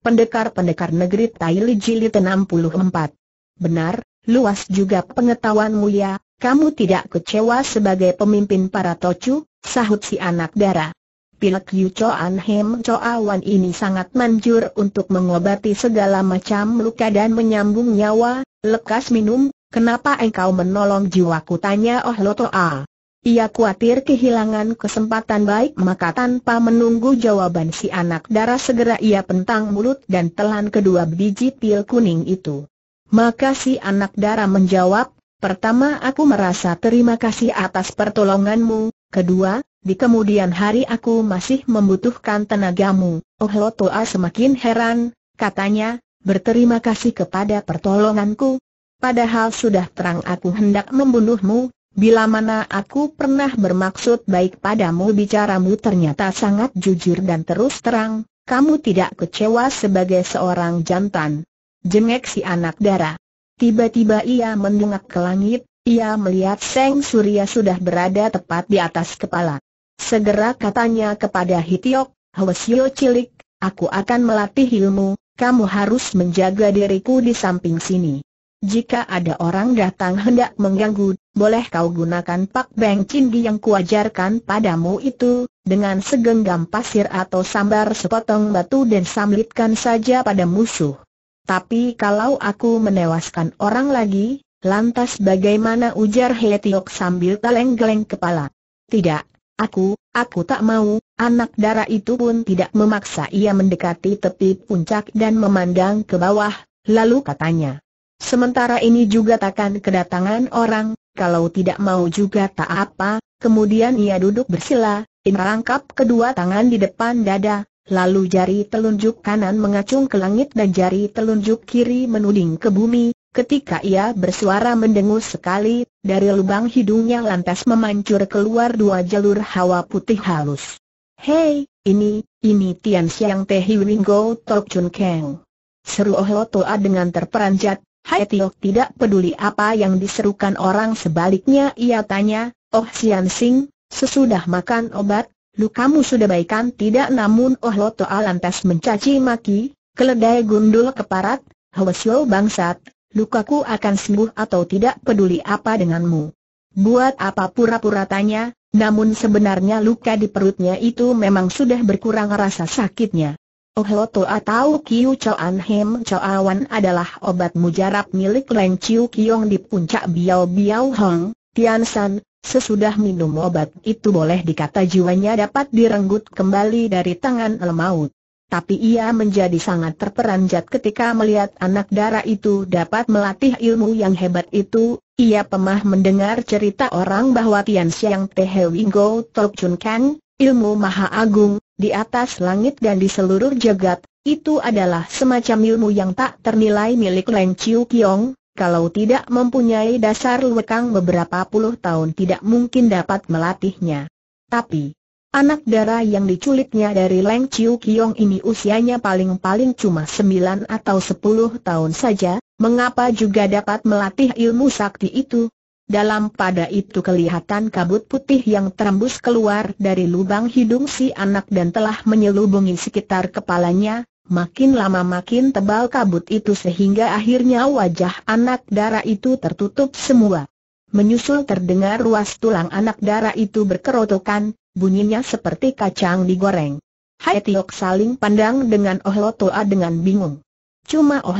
Pendekar-pendekar negeri Taili Jilid 64. Benar, luas juga pengetahuan mulia, kamu tidak kecewa sebagai pemimpin para tocu, sahut si anak dara. Pilek Yu Choan Hem Choawan ini sangat manjur untuk mengobati segala macam luka dan menyambung nyawa, lekas minum, kenapa engkau menolong jiwaku tanya Oh Lotoa. Ia khawatir kehilangan kesempatan baik maka tanpa menunggu jawaban si anak darah segera ia pentang mulut dan telan kedua biji pil kuning itu. Maka si anak darah menjawab, pertama aku merasa terima kasih atas pertolonganmu, kedua, di kemudian hari aku masih membutuhkan tenagamu. Oh Lotoa semakin heran, katanya, berterima kasih kepada pertolonganku. Padahal sudah terang aku hendak membunuhmu, Bila mana aku pernah bermaksud baik padamu bicaramu ternyata sangat jujur dan terus terang, kamu tidak kecewa sebagai seorang jantan. Jengek si anak dara. Tiba-tiba ia mendongak ke langit, ia melihat Seng Surya sudah berada tepat di atas kepala. Segera katanya kepada Hitiok, Hwasyo cilik, aku akan melatih ilmu, kamu harus menjaga diriku di samping sini. Jika ada orang datang hendak mengganggu, boleh kau gunakan pak beng cinggi yang kuajarkan padamu itu, dengan segenggam pasir atau sambar sepotong batu dan samlitkan saja pada musuh. Tapi kalau aku menewaskan orang lagi, lantas bagaimana ujar He Tiok sambil geleng-geleng kepala? Tidak, aku, aku tak mau, anak darah itu pun tidak memaksa ia mendekati tepi puncak dan memandang ke bawah, lalu katanya. Sementara ini juga takkan kedatangan orang, kalau tidak mau juga tak apa, kemudian ia duduk bersila, merangkap kedua tangan di depan dada, lalu jari telunjuk kanan mengacung ke langit dan jari telunjuk kiri menuding ke bumi, Ketika ia bersuara mendengus sekali, dari lubang hidungnya lantas memancur keluar dua jalur hawa putih halus. Hei, ini, ini Tian Xiang Tehi Wingo Tok Chun Keng. Seru Oh Toa dengan terperanjat, Hai Tio tidak peduli apa yang diserukan orang sebaliknya ia tanya, Oh Sian Sing, sesudah makan obat, lukamu sudah baikan tidak namun Oh Loto lantas mencaci maki, keledai gundul keparat, Hwasyo bangsat, lukaku akan sembuh atau tidak peduli apa denganmu. Buat apa pura-pura tanya, namun sebenarnya luka di perutnya itu memang sudah berkurang rasa sakitnya. Oho Toa atau Kiu Choan Hem Choawan adalah obat mujarab milik Leng Chiu Kiong di puncak Biao Biao Hong, Tian San, Sesudah minum obat itu boleh dikata jiwanya dapat direnggut kembali dari tangan lemaut. Tapi ia menjadi sangat terperanjat ketika melihat anak darah itu dapat melatih ilmu yang hebat itu. Ia pemah mendengar cerita orang bahwa Tian Xiang Tehe Wingo Go Tok Chun Kang, ilmu maha agung, di atas langit dan di seluruh jagat, itu adalah semacam ilmu yang tak ternilai milik Leng Chiu Kiong, kalau tidak mempunyai dasar lekang beberapa puluh tahun tidak mungkin dapat melatihnya. Tapi, anak darah yang diculiknya dari Leng Chiu Kiong ini usianya paling-paling cuma sembilan atau sepuluh tahun saja, mengapa juga dapat melatih ilmu sakti itu? Dalam pada itu kelihatan kabut putih yang terembus keluar dari lubang hidung si anak dan telah menyelubungi sekitar kepalanya, makin lama makin tebal kabut itu sehingga akhirnya wajah anak darah itu tertutup semua. Menyusul terdengar ruas tulang anak darah itu berkerotokan, bunyinya seperti kacang digoreng. Hai Tiok saling pandang dengan Oh dengan bingung. Cuma Oh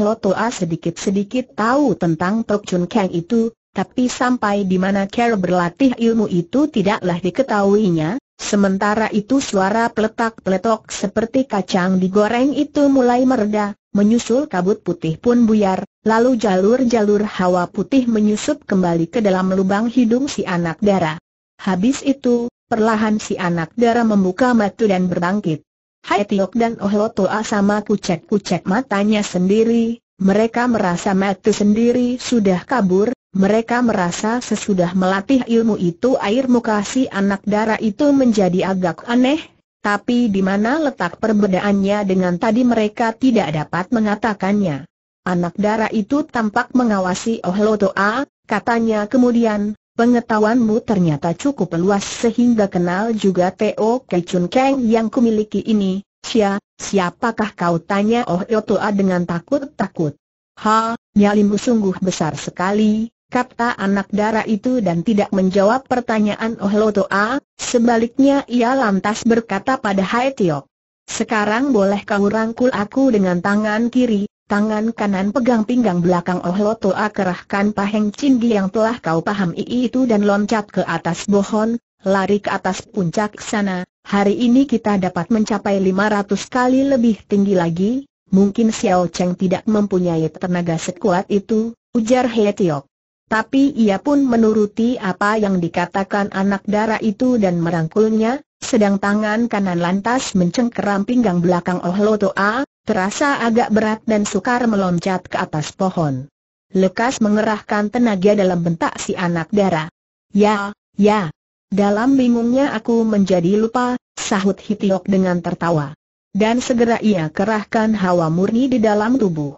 sedikit-sedikit tahu tentang Tok Chun Kang itu, tapi sampai di mana Carol berlatih ilmu itu tidaklah diketahuinya, sementara itu suara peletak-peletok seperti kacang digoreng itu mulai mereda, menyusul kabut putih pun buyar, lalu jalur-jalur hawa putih menyusup kembali ke dalam lubang hidung si anak dara. Habis itu, perlahan si anak dara membuka mata dan berbangkit. Hai Tiok dan Oh Toa sama kucek-kucek matanya sendiri, mereka merasa mata sendiri sudah kabur, mereka merasa sesudah melatih ilmu itu air muka si anak dara itu menjadi agak aneh, tapi di mana letak perbedaannya dengan tadi mereka tidak dapat mengatakannya. Anak dara itu tampak mengawasi Oh Lotoa, katanya kemudian, pengetahuanmu ternyata cukup luas sehingga kenal juga Teo Kechun Kang yang kumiliki ini, Sia, siapakah kau tanya Oh Lotoa dengan takut-takut. Ha, nyalimu sungguh besar sekali, kata anak darah itu dan tidak menjawab pertanyaan Oh A, sebaliknya ia lantas berkata pada Hai Tiok. Sekarang boleh kau rangkul aku dengan tangan kiri, tangan kanan pegang pinggang belakang Oh A kerahkan paheng cinggi yang telah kau paham ii itu dan loncat ke atas bohon, lari ke atas puncak sana, hari ini kita dapat mencapai 500 kali lebih tinggi lagi, mungkin Xiao Cheng tidak mempunyai tenaga sekuat itu, ujar He Tiok. Tapi ia pun menuruti apa yang dikatakan anak dara itu dan merangkulnya, sedang tangan kanan lantas mencengkeram pinggang belakang Oh A, terasa agak berat dan sukar meloncat ke atas pohon. Lekas mengerahkan tenaga dalam bentak si anak dara. Ya, ya. Dalam bingungnya aku menjadi lupa, sahut Hitiok dengan tertawa. Dan segera ia kerahkan hawa murni di dalam tubuh.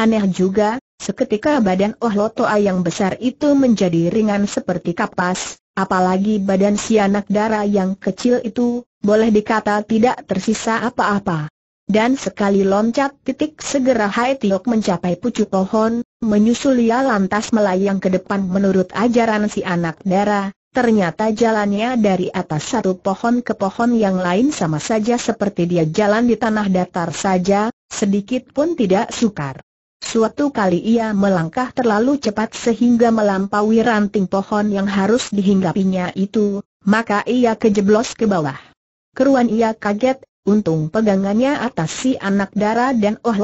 Aneh juga, Seketika badan Oh yang besar itu menjadi ringan seperti kapas, apalagi badan si anak dara yang kecil itu, boleh dikata tidak tersisa apa-apa. Dan sekali loncat titik segera Hai Tiok mencapai pucuk pohon, menyusul ia lantas melayang ke depan menurut ajaran si anak dara, Ternyata jalannya dari atas satu pohon ke pohon yang lain sama saja seperti dia jalan di tanah datar saja, sedikit pun tidak sukar. Suatu kali ia melangkah terlalu cepat sehingga melampaui ranting pohon yang harus dihinggapinya itu, maka ia kejeblos ke bawah. Keruan ia kaget, untung pegangannya atas si anak dara dan Oh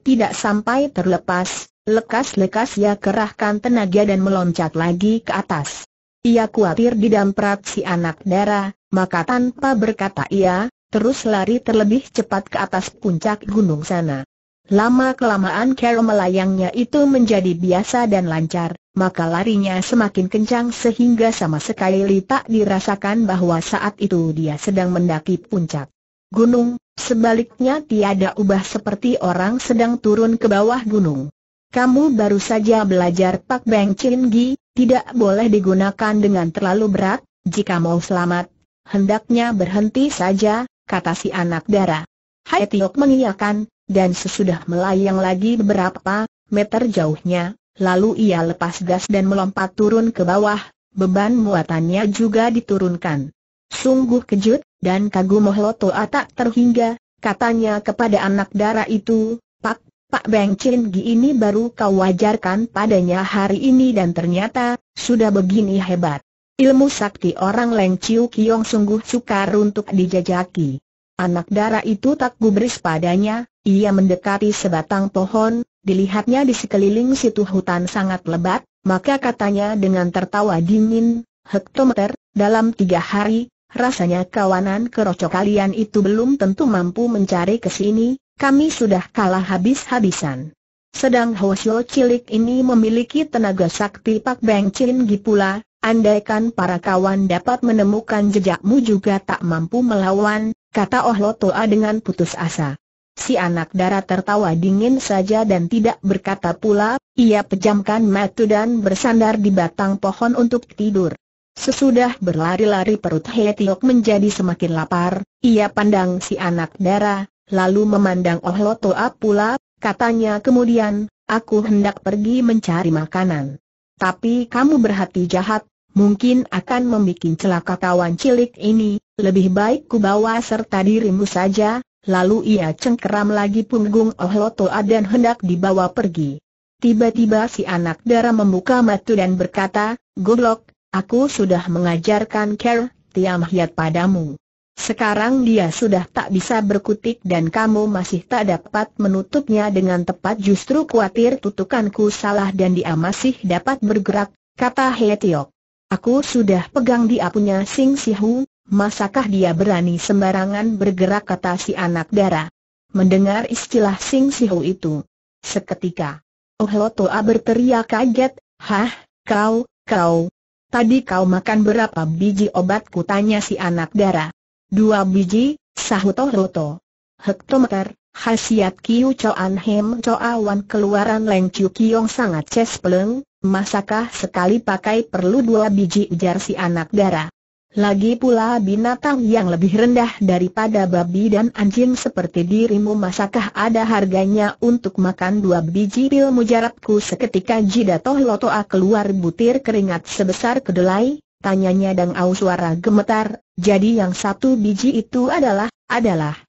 tidak sampai terlepas, lekas-lekas ia kerahkan tenaga dan meloncat lagi ke atas. Ia khawatir didamprat si anak dara, maka tanpa berkata ia, terus lari terlebih cepat ke atas puncak gunung sana. Lama-kelamaan cara melayangnya itu menjadi biasa dan lancar, maka larinya semakin kencang sehingga sama sekali tak dirasakan bahwa saat itu dia sedang mendaki puncak gunung, sebaliknya tiada ubah seperti orang sedang turun ke bawah gunung. Kamu baru saja belajar Pak Beng Chin tidak boleh digunakan dengan terlalu berat, jika mau selamat, hendaknya berhenti saja, kata si anak darah. Hai Tiok mengiyakan, dan sesudah melayang lagi beberapa meter jauhnya, lalu ia lepas gas dan melompat turun ke bawah, beban muatannya juga diturunkan. Sungguh kejut, dan kagum Mohloto tak terhingga, katanya kepada anak dara itu, Pak, Pak Beng Chin Gi ini baru kau wajarkan padanya hari ini dan ternyata, sudah begini hebat. Ilmu sakti orang Leng Chiu Kiong sungguh sukar untuk dijajaki. Anak darah itu tak gubris padanya, ia mendekati sebatang pohon, dilihatnya di sekeliling situ hutan sangat lebat, maka katanya dengan tertawa dingin, hektometer, dalam tiga hari, rasanya kawanan kerocok kalian itu belum tentu mampu mencari ke sini, kami sudah kalah habis-habisan. Sedang Hoshio cilik ini memiliki tenaga sakti Pak Beng Chin Gi pula, andaikan para kawan dapat menemukan jejakmu juga tak mampu melawan, kata Oh Lotoa dengan putus asa. Si anak darah tertawa dingin saja dan tidak berkata pula, ia pejamkan mata dan bersandar di batang pohon untuk tidur. Sesudah berlari-lari perut Hetiok menjadi semakin lapar, ia pandang si anak darah, lalu memandang Oh Lotoa pula, katanya kemudian, aku hendak pergi mencari makanan. Tapi kamu berhati jahat, mungkin akan membuat celaka kawan cilik ini, lebih baik ku bawa serta dirimu saja, lalu ia cengkeram lagi punggung Oh Lotoa dan hendak dibawa pergi. Tiba-tiba si anak darah membuka mata dan berkata, Goblok, aku sudah mengajarkan Ker, Tiam Hiat padamu. Sekarang dia sudah tak bisa berkutik dan kamu masih tak dapat menutupnya dengan tepat justru khawatir tutukanku salah dan dia masih dapat bergerak, kata Hetiok. Aku sudah pegang dia punya Sing Sihu, Masakah dia berani sembarangan bergerak kata si anak dara? Mendengar istilah Sing Sihu itu, seketika, Oh Lotoa berteriak kaget, Hah, kau, kau, tadi kau makan berapa biji obatku tanya si anak dara. Dua biji, sahut Oh Loto. Hektometer, Khasiat Kiu Choan Hem Choawan keluaran Leng Chiu Kiong sangat cespleng, masakah sekali pakai perlu dua biji ujar si anak dara. Lagi pula binatang yang lebih rendah daripada babi dan anjing seperti dirimu masakah ada harganya untuk makan dua biji pil mujarabku seketika jidatoh lotoa keluar butir keringat sebesar kedelai, tanyanya dengan Au suara gemetar, jadi yang satu biji itu adalah, adalah.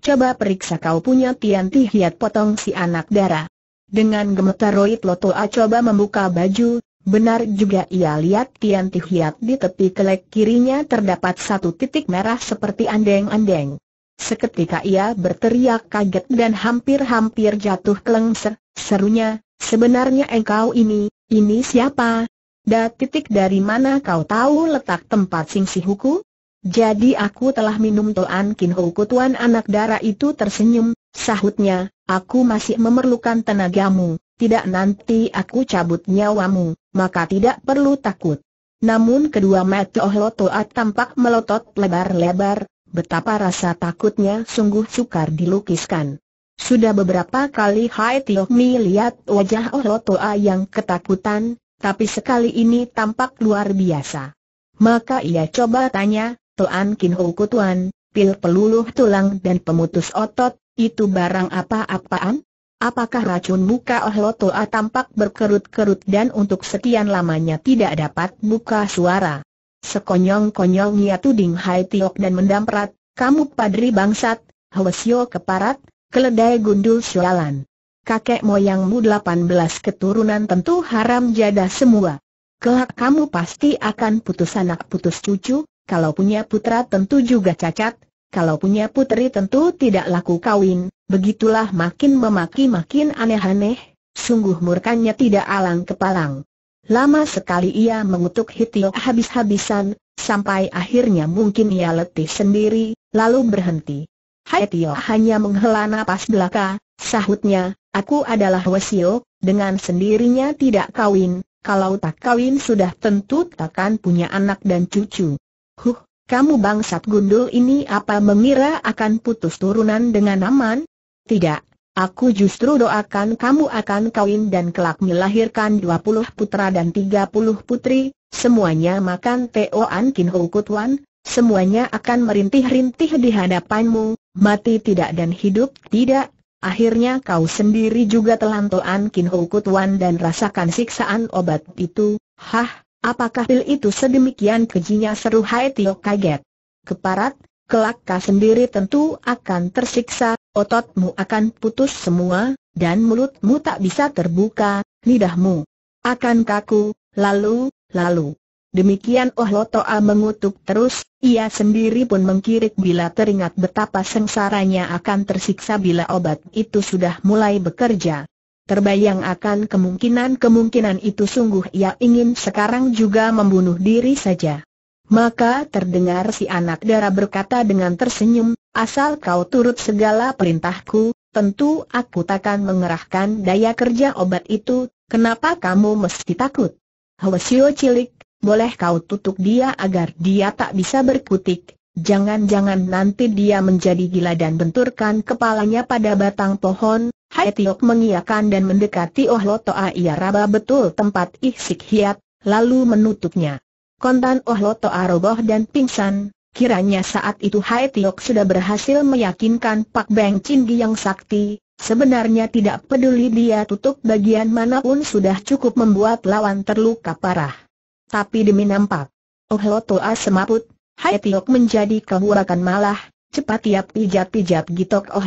Coba periksa kau punya tianti hiat potong si anak darah. Dengan gemetar Roit Lotoa coba membuka baju, Benar juga ia lihat Tian Tihiat di tepi kelek kirinya terdapat satu titik merah seperti andeng-andeng. Seketika ia berteriak kaget dan hampir-hampir jatuh kelengser, serunya, sebenarnya engkau ini, ini siapa? Da titik dari mana kau tahu letak tempat Sing Sihuku? Jadi aku telah minum Toan Kin Hoku tuan anak darah itu tersenyum, sahutnya, aku masih memerlukan tenagamu, tidak nanti aku cabut nyawamu maka tidak perlu takut. Namun kedua mata Oh tampak melotot lebar-lebar, betapa rasa takutnya sungguh sukar dilukiskan. Sudah beberapa kali Hai Tiok Mi lihat wajah Oh yang ketakutan, tapi sekali ini tampak luar biasa. Maka ia coba tanya, Tuan Kin Ho Kutuan, pil peluluh tulang dan pemutus otot, itu barang apa-apaan? Apakah racun muka Oh tampak berkerut-kerut dan untuk sekian lamanya tidak dapat buka suara? Sekonyong-konyongnya tuding Hai Tiok dan mendamprat, kamu padri bangsat, Hwesyo keparat, keledai gundul syualan. Kakek moyangmu 18 keturunan tentu haram jadah semua. Kelak kamu pasti akan putus anak putus cucu, kalau punya putra tentu juga cacat, kalau punya putri tentu tidak laku kawin, begitulah makin memaki-makin aneh-aneh, sungguh murkanya tidak alang kepalang. Lama sekali ia mengutuk Hitio habis-habisan, sampai akhirnya mungkin ia letih sendiri, lalu berhenti. Hitio hanya menghela napas belaka, sahutnya, aku adalah Wesio, dengan sendirinya tidak kawin, kalau tak kawin sudah tentu takkan punya anak dan cucu. Huh, kamu bangsat gundul ini apa mengira akan putus turunan dengan aman? Tidak, Aku justru doakan kamu akan kawin dan kelak melahirkan 20 putra dan 30 putri, semuanya makan Teoan Kin Ho Kutuan, semuanya akan merintih-rintih di hadapanmu, mati tidak dan hidup tidak, akhirnya kau sendiri juga telan Toan Kin Ho Kutuan dan rasakan siksaan obat itu, hah, Apakah pil itu sedemikian kejinya seru Hai Tio kaget. Keparat, kelak kau sendiri tentu akan tersiksa, ototmu akan putus semua, dan mulutmu tak bisa terbuka, lidahmu akan kaku, lalu, lalu. Demikian Oh Lotoa mengutuk terus, ia sendiri pun mengkirik bila teringat betapa sengsaranya akan tersiksa bila obat itu sudah mulai bekerja. Terbayang akan kemungkinan-kemungkinan itu sungguh ia ingin sekarang juga membunuh diri saja. Maka terdengar si anak dara berkata dengan tersenyum, asal kau turut segala perintahku, tentu aku takkan mengerahkan daya kerja obat itu, kenapa kamu mesti takut? Hwasyo cilik, boleh kau tutup dia agar dia tak bisa berkutik, jangan-jangan nanti dia menjadi gila dan benturkan kepalanya pada batang pohon, Hai Tiok mengiakan dan mendekati Oh Toa ia raba betul tempat Sik Hiat, lalu menutupnya. Kontan Oh Toa roboh dan pingsan, kiranya saat itu Hai Tiok sudah berhasil meyakinkan Pak Beng Gi yang sakti, sebenarnya tidak peduli dia tutup bagian manapun sudah cukup membuat lawan terluka parah. Tapi demi nampak, Oh Toa semaput, Hai Tiok menjadi kehurakan malah, Cepat ia pijat-pijat gitok Oh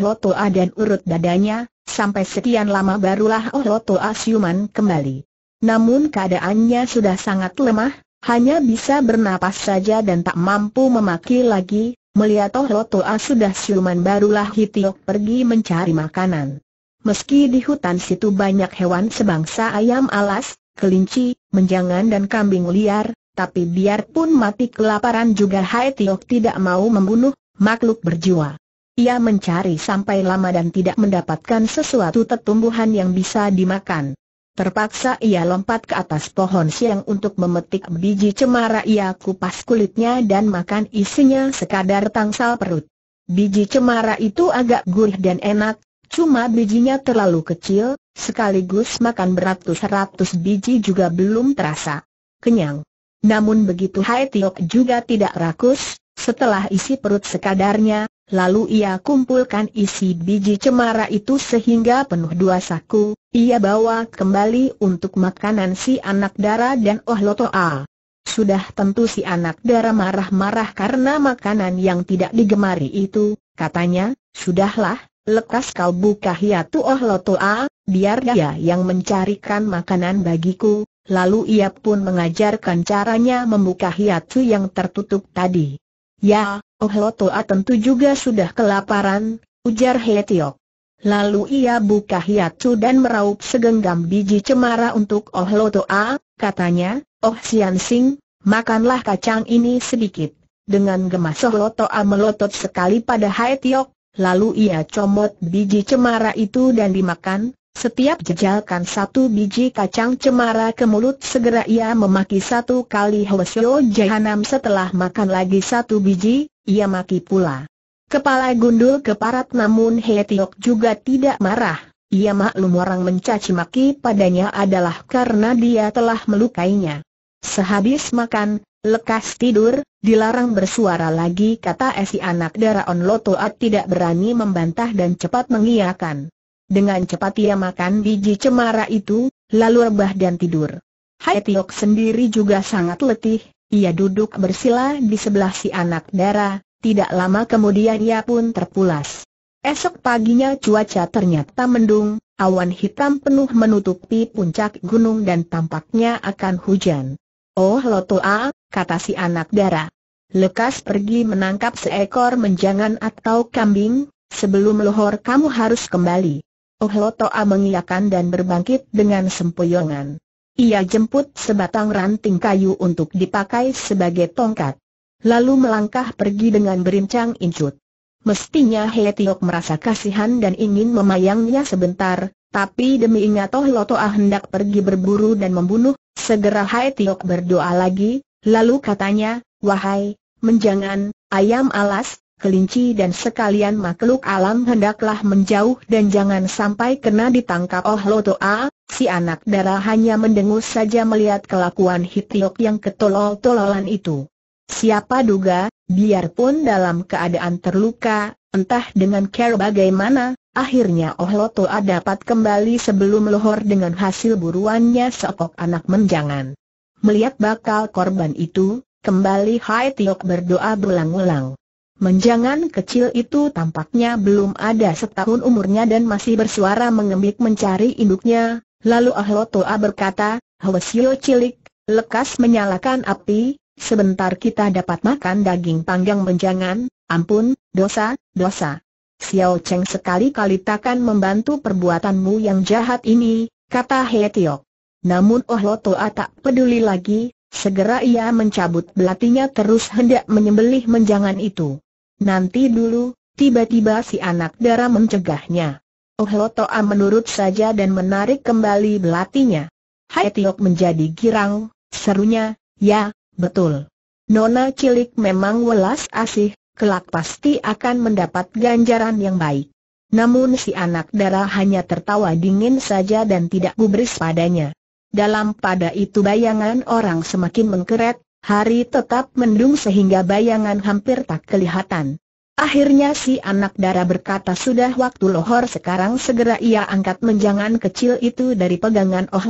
dan urut dadanya, sampai sekian lama barulah Oh Lotoa siuman kembali. Namun keadaannya sudah sangat lemah, hanya bisa bernapas saja dan tak mampu memaki lagi, melihat Oh sudah siuman barulah Hitiok pergi mencari makanan. Meski di hutan situ banyak hewan sebangsa ayam alas, kelinci, menjangan dan kambing liar, tapi biarpun mati kelaparan juga Hai Tiok tidak mau membunuh, makhluk berjiwa. Ia mencari sampai lama dan tidak mendapatkan sesuatu tetumbuhan yang bisa dimakan. Terpaksa ia lompat ke atas pohon siang untuk memetik biji cemara ia kupas kulitnya dan makan isinya sekadar tangsal perut. Biji cemara itu agak gurih dan enak, cuma bijinya terlalu kecil, sekaligus makan beratus-ratus biji juga belum terasa kenyang. Namun begitu Hai Tiok juga tidak rakus, setelah isi perut sekadarnya, lalu ia kumpulkan isi biji cemara itu sehingga penuh dua saku, ia bawa kembali untuk makanan si anak dara dan Oh Lotoa. Sudah tentu si anak dara marah-marah karena makanan yang tidak digemari itu, katanya, sudahlah, lekas kau buka hiatu ya Oh Lotoa, biar dia yang mencarikan makanan bagiku, Lalu ia pun mengajarkan caranya membuka hiatu yang tertutup tadi. Ya, Oh Toa tentu juga sudah kelaparan, ujar He Tiok. Lalu ia buka hiatu dan meraup segenggam biji cemara untuk Oh Toa, katanya, Oh Sian Sing, makanlah kacang ini sedikit. Dengan gemas Oh Toa melotot sekali pada He Tiok, lalu ia comot biji cemara itu dan dimakan, setiap jejalkan satu biji kacang cemara ke mulut segera ia memaki satu kali Hwasyo Jahanam setelah makan lagi satu biji, ia maki pula. Kepala gundul keparat namun Hetiok juga tidak marah. Ia maklum orang mencaci maki padanya adalah karena dia telah melukainya. Sehabis makan, lekas tidur, dilarang bersuara lagi kata si anak Daraon Lotoat tidak berani membantah dan cepat mengiakan. Dengan cepat ia makan biji cemara itu, lalu rebah dan tidur. Hai Tiok sendiri juga sangat letih, ia duduk bersila di sebelah si anak dara, tidak lama kemudian ia pun terpulas. Esok paginya cuaca ternyata mendung, awan hitam penuh menutupi puncak gunung dan tampaknya akan hujan. Oh Lotoa, kata si anak dara. Lekas pergi menangkap seekor menjangan atau kambing, sebelum lohor kamu harus kembali. Oh Toa mengiyakan dan berbangkit dengan sempoyongan. Ia jemput sebatang ranting kayu untuk dipakai sebagai tongkat. Lalu melangkah pergi dengan berincang incut. Mestinya He Tiok merasa kasihan dan ingin memayangnya sebentar, tapi demi ingat Oh Toa hendak pergi berburu dan membunuh, segera He Tiok berdoa lagi, lalu katanya, Wahai, menjangan, ayam alas, kelinci dan sekalian makhluk alam hendaklah menjauh dan jangan sampai kena ditangkap Oh Lotoa, si anak darah hanya mendengus saja melihat kelakuan Hitiok yang ketolol-tololan itu. Siapa duga, biarpun dalam keadaan terluka, entah dengan care bagaimana, akhirnya Oh Lotoa dapat kembali sebelum lohor dengan hasil buruannya seokok anak menjangan. Melihat bakal korban itu, kembali Hai Tiok berdoa berulang-ulang. Menjangan kecil itu tampaknya belum ada setahun umurnya dan masih bersuara mengembik mencari induknya, lalu Ahlotoa berkata, Hwasyo cilik, lekas menyalakan api, sebentar kita dapat makan daging panggang menjangan, ampun, dosa, dosa. Xiao Cheng sekali-kali takkan membantu perbuatanmu yang jahat ini, kata He Tiok. Namun Ohlotoa tak peduli lagi, segera ia mencabut belatinya terus hendak menyembelih menjangan itu. Nanti dulu, tiba-tiba si anak darah mencegahnya. Oh Toa menurut saja dan menarik kembali belatinya. Hai Tiok menjadi girang, serunya, ya, betul. Nona cilik memang welas asih, kelak pasti akan mendapat ganjaran yang baik. Namun si anak darah hanya tertawa dingin saja dan tidak gubris padanya. Dalam pada itu bayangan orang semakin mengkeret, Hari tetap mendung sehingga bayangan hampir tak kelihatan. Akhirnya si anak dara berkata sudah waktu lohor sekarang segera ia angkat menjangan kecil itu dari pegangan Oh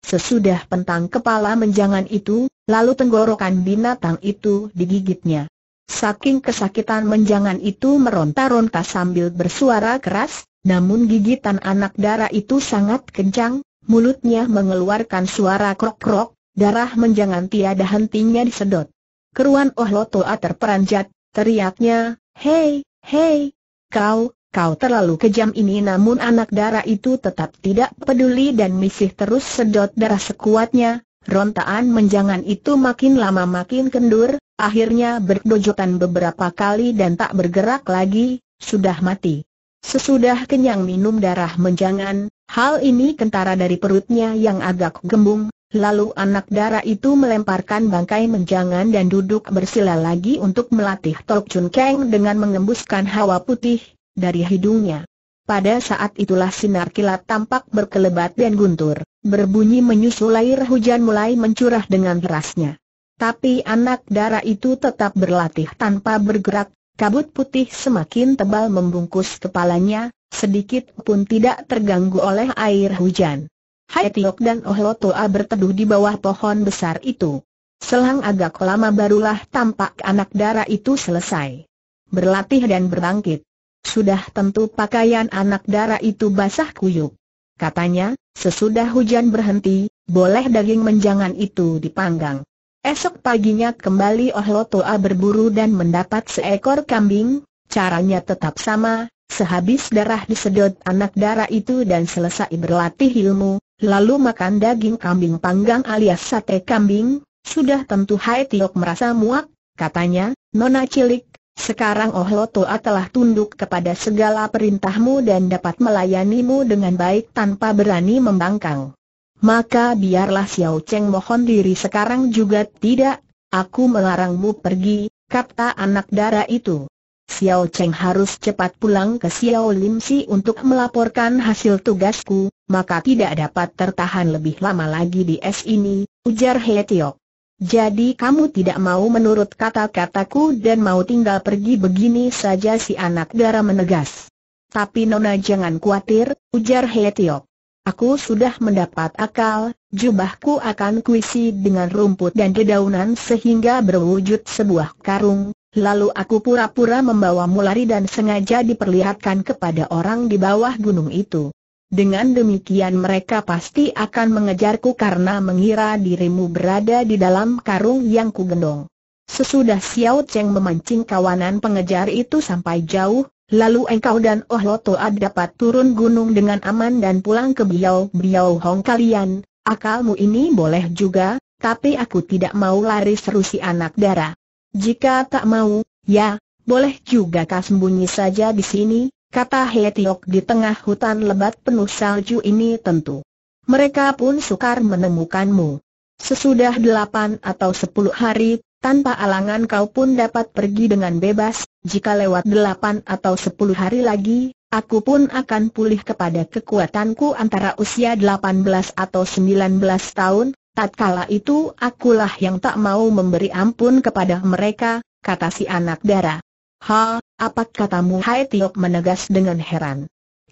sesudah pentang kepala menjangan itu, lalu tenggorokan binatang itu digigitnya. Saking kesakitan menjangan itu meronta-ronta sambil bersuara keras, namun gigitan anak dara itu sangat kencang, mulutnya mengeluarkan suara krok-krok, Darah menjangan tiada hentinya disedot. Keruan Oh terperanjat, teriaknya, Hei, hei, kau, kau terlalu kejam ini namun anak darah itu tetap tidak peduli dan misih terus sedot darah sekuatnya, rontaan menjangan itu makin lama makin kendur, akhirnya berdojotan beberapa kali dan tak bergerak lagi, sudah mati. Sesudah kenyang minum darah menjangan, hal ini kentara dari perutnya yang agak gembung, Lalu anak dara itu melemparkan bangkai menjangan dan duduk bersila lagi untuk melatih Tok Chun Keng dengan mengembuskan hawa putih dari hidungnya. Pada saat itulah sinar kilat tampak berkelebat dan guntur, berbunyi menyusul air hujan mulai mencurah dengan derasnya. Tapi anak dara itu tetap berlatih tanpa bergerak, kabut putih semakin tebal membungkus kepalanya, sedikit pun tidak terganggu oleh air hujan. Hai Tiok dan Ohlotoa berteduh di bawah pohon besar itu. Selang agak lama barulah tampak anak dara itu selesai. Berlatih dan berbangkit. Sudah tentu pakaian anak dara itu basah kuyuk. Katanya, sesudah hujan berhenti, boleh daging menjangan itu dipanggang. Esok paginya kembali Ohlotoa berburu dan mendapat seekor kambing, caranya tetap sama, Sehabis darah disedot anak darah itu dan selesai berlatih ilmu, lalu makan daging kambing panggang alias sate kambing, sudah tentu Hai Tiok merasa muak, katanya, Nona Cilik, sekarang Oh Lotoa telah tunduk kepada segala perintahmu dan dapat melayanimu dengan baik tanpa berani membangkang. Maka biarlah Xiao Cheng mohon diri sekarang juga tidak, aku melarangmu pergi, kata anak dara itu. Xiao Cheng harus cepat pulang ke Xiao Lim Si untuk melaporkan hasil tugasku, maka tidak dapat tertahan lebih lama lagi di es ini, ujar He Tio. Jadi kamu tidak mau menurut kata-kataku dan mau tinggal pergi begini saja si anak dara menegas. Tapi Nona jangan khawatir, ujar He Tio. Aku sudah mendapat akal, jubahku akan kuisi dengan rumput dan dedaunan sehingga berwujud sebuah karung, Lalu aku pura-pura membawamu lari dan sengaja diperlihatkan kepada orang di bawah gunung itu. Dengan demikian mereka pasti akan mengejarku karena mengira dirimu berada di dalam karung yang kugendong. Sesudah Xiao Cheng memancing kawanan pengejar itu sampai jauh, lalu engkau dan Oh Loto dapat turun gunung dengan aman dan pulang ke Biao-Biao Hong kalian, akalmu ini boleh juga, tapi aku tidak mau lari seru si anak darah. Jika tak mau, ya, boleh juga kau sembunyi saja di sini, kata Hetiok di tengah hutan lebat penuh salju ini tentu. Mereka pun sukar menemukanmu. Sesudah delapan atau sepuluh hari, tanpa alangan kau pun dapat pergi dengan bebas, jika lewat delapan atau sepuluh hari lagi, aku pun akan pulih kepada kekuatanku antara usia delapan belas atau sembilan belas tahun, Tatkala itu akulah yang tak mau memberi ampun kepada mereka, kata si anak dara. Ha, apa katamu Hai Tiok menegas dengan heran.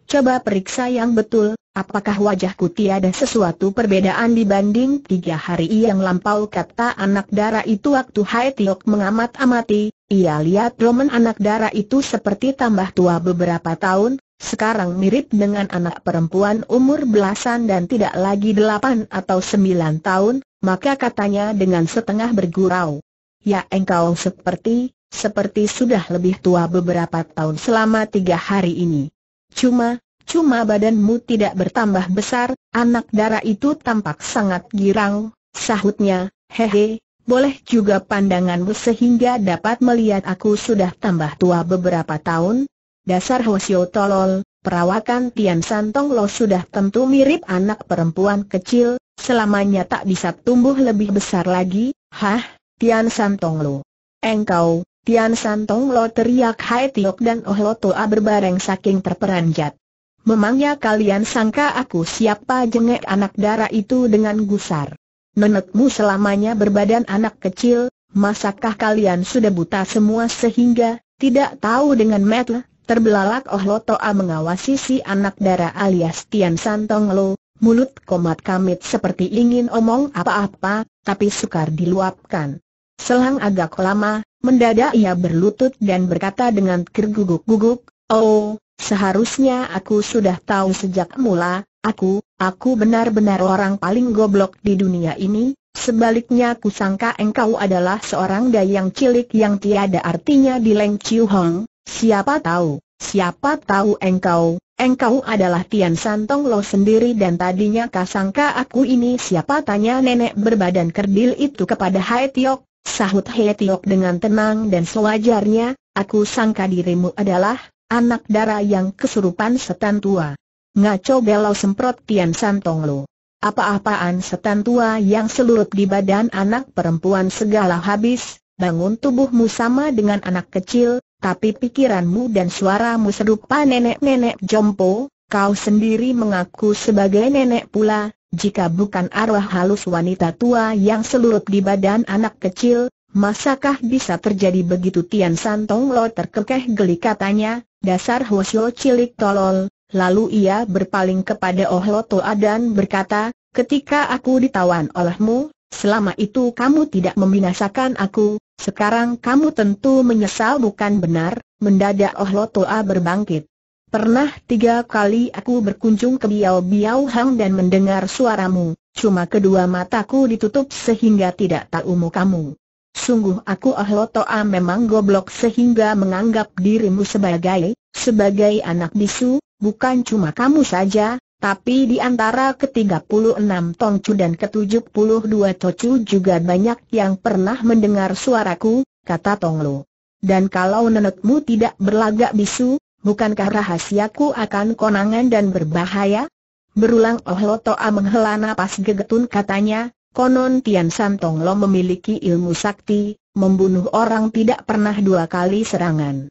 Coba periksa yang betul, apakah wajahku tiada sesuatu perbedaan dibanding tiga hari yang lampau kata anak dara itu waktu Hai Tiok mengamat-amati, ia lihat Roman anak dara itu seperti tambah tua beberapa tahun, sekarang mirip dengan anak perempuan umur belasan dan tidak lagi delapan atau sembilan tahun, maka katanya dengan setengah bergurau. Ya engkau seperti, seperti sudah lebih tua beberapa tahun selama tiga hari ini. Cuma, cuma badanmu tidak bertambah besar, anak darah itu tampak sangat girang, sahutnya, hehe, boleh juga pandanganmu sehingga dapat melihat aku sudah tambah tua beberapa tahun, Dasar Hosio tolol, perawakan Tian Santong Lo sudah tentu mirip anak perempuan kecil, selamanya tak bisa tumbuh lebih besar lagi, hah, Tian Santong Lo. Engkau, Tian Santong Lo teriak Hai Tiok dan Oh Lo Toa berbareng saking terperanjat. Memangnya kalian sangka aku siapa jengek anak darah itu dengan gusar? Nenekmu selamanya berbadan anak kecil, masakah kalian sudah buta semua sehingga tidak tahu dengan metel? Terbelalak Oh Lo Toa mengawasi si anak dara alias Tian Santong Lo, mulut komat kamit seperti ingin omong apa-apa, tapi sukar diluapkan. Selang agak lama, mendadak ia berlutut dan berkata dengan kerguguk guguk Oh, seharusnya aku sudah tahu sejak mula, aku, aku benar-benar orang paling goblok di dunia ini, Sebaliknya kusangka engkau adalah seorang dayang cilik yang tiada artinya di Leng Chiu Hong, Siapa tahu, siapa tahu engkau, engkau adalah Tian Santong Lo sendiri dan tadinya kasangka aku ini siapa tanya nenek berbadan kerdil itu kepada Hai Tiok, sahut Hai Tiok dengan tenang dan sewajarnya, aku sangka dirimu adalah anak darah yang kesurupan setan tua. Ngaco belau semprot Tian Santong Lo. Apa-apaan setan tua yang seluruh di badan anak perempuan segala habis, bangun tubuhmu sama dengan anak kecil, tapi pikiranmu dan suaramu serupa nenek-nenek jompo, kau sendiri mengaku sebagai nenek pula, jika bukan arwah halus wanita tua yang selurup di badan anak kecil, masakah bisa terjadi begitu Tian Santong Lo terkekeh geli katanya, dasar Hwasyo cilik tolol, lalu ia berpaling kepada Oh Lo Toa dan berkata, ketika aku ditawan olehmu, selama itu kamu tidak membinasakan aku, sekarang kamu tentu menyesal bukan benar, mendadak Oh Lotoa berbangkit. Pernah tiga kali aku berkunjung ke Biao Biao Hang dan mendengar suaramu, cuma kedua mataku ditutup sehingga tidak tahu kamu. Sungguh aku Oh Lotoa memang goblok sehingga menganggap dirimu sebagai, sebagai anak bisu, bukan cuma kamu saja, tapi di antara ke-36 Tongcu dan ke-72 Tocu juga banyak yang pernah mendengar suaraku, kata Tonglu. Dan kalau nenekmu tidak berlagak bisu, bukankah rahasiaku akan konangan dan berbahaya? Berulang Oh Toa menghela napas gegetun katanya, konon Tian San Tonglo memiliki ilmu sakti, membunuh orang tidak pernah dua kali serangan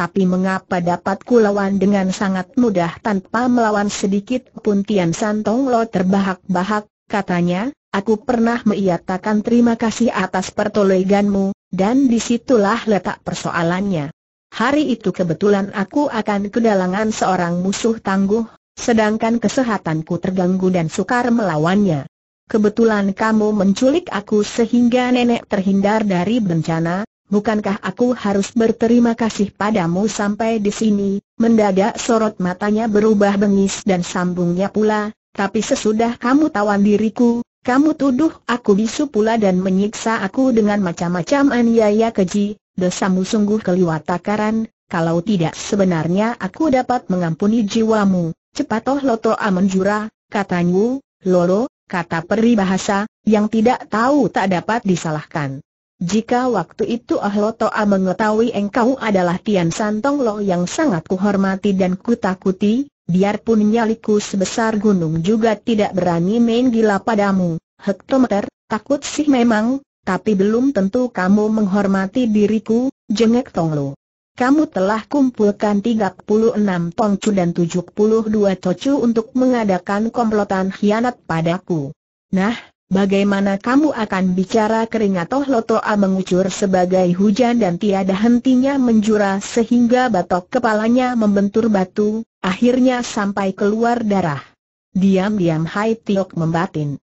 tapi mengapa dapat kulawan dengan sangat mudah tanpa melawan sedikit pun Tian Santong Lo terbahak-bahak, katanya, aku pernah menyatakan terima kasih atas pertolonganmu, dan disitulah letak persoalannya. Hari itu kebetulan aku akan kedalangan seorang musuh tangguh, sedangkan kesehatanku terganggu dan sukar melawannya. Kebetulan kamu menculik aku sehingga nenek terhindar dari bencana, bukankah aku harus berterima kasih padamu sampai di sini? Mendadak sorot matanya berubah bengis dan sambungnya pula, tapi sesudah kamu tawan diriku, kamu tuduh aku bisu pula dan menyiksa aku dengan macam-macam aniaya keji, Desamu sungguh keliwat takaran, kalau tidak sebenarnya aku dapat mengampuni jiwamu. Cepatoh loto amenjura, katanya, lolo, kata Peri bahasa, yang tidak tahu tak dapat disalahkan. Jika waktu itu ahlo toa mengetahui engkau adalah Tian Santong Lo yang sangat kuhormati dan kutakuti, biarpun nyaliku sebesar gunung juga tidak berani main gila padamu, hektometer, takut sih memang, tapi belum tentu kamu menghormati diriku, jengek Tong Lo. Kamu telah kumpulkan 36 tongcu dan 72 tocu untuk mengadakan komplotan hianat padaku. Nah, Bagaimana kamu akan bicara keringat Toh Lotoa mengucur sebagai hujan dan tiada hentinya menjura sehingga batok kepalanya membentur batu, akhirnya sampai keluar darah. Diam-diam Hai Tiok membatin.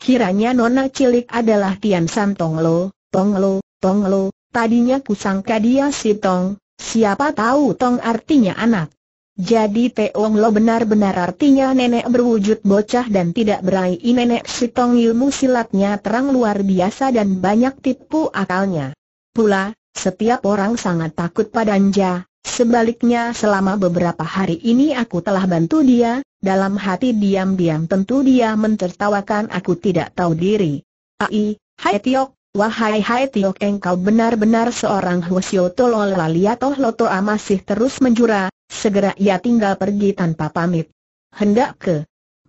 Kiranya nona cilik adalah Tian San Tong Lo, Tong Lo, Tong Lo, tadinya kusangka dia si Tong, siapa tahu Tong artinya anak. Jadi Peong Lo benar-benar artinya nenek berwujud bocah dan tidak berai nenek Tong ilmu silatnya terang luar biasa dan banyak tipu akalnya. Pula, setiap orang sangat takut pada padanja, sebaliknya selama beberapa hari ini aku telah bantu dia, dalam hati diam-diam tentu dia mentertawakan aku tidak tahu diri. Ai, hai Tiok, Wahai hai Tiok engkau benar-benar seorang Hwasyo toh Loto A masih terus menjura, Segera ia tinggal pergi tanpa pamit. Hendak ke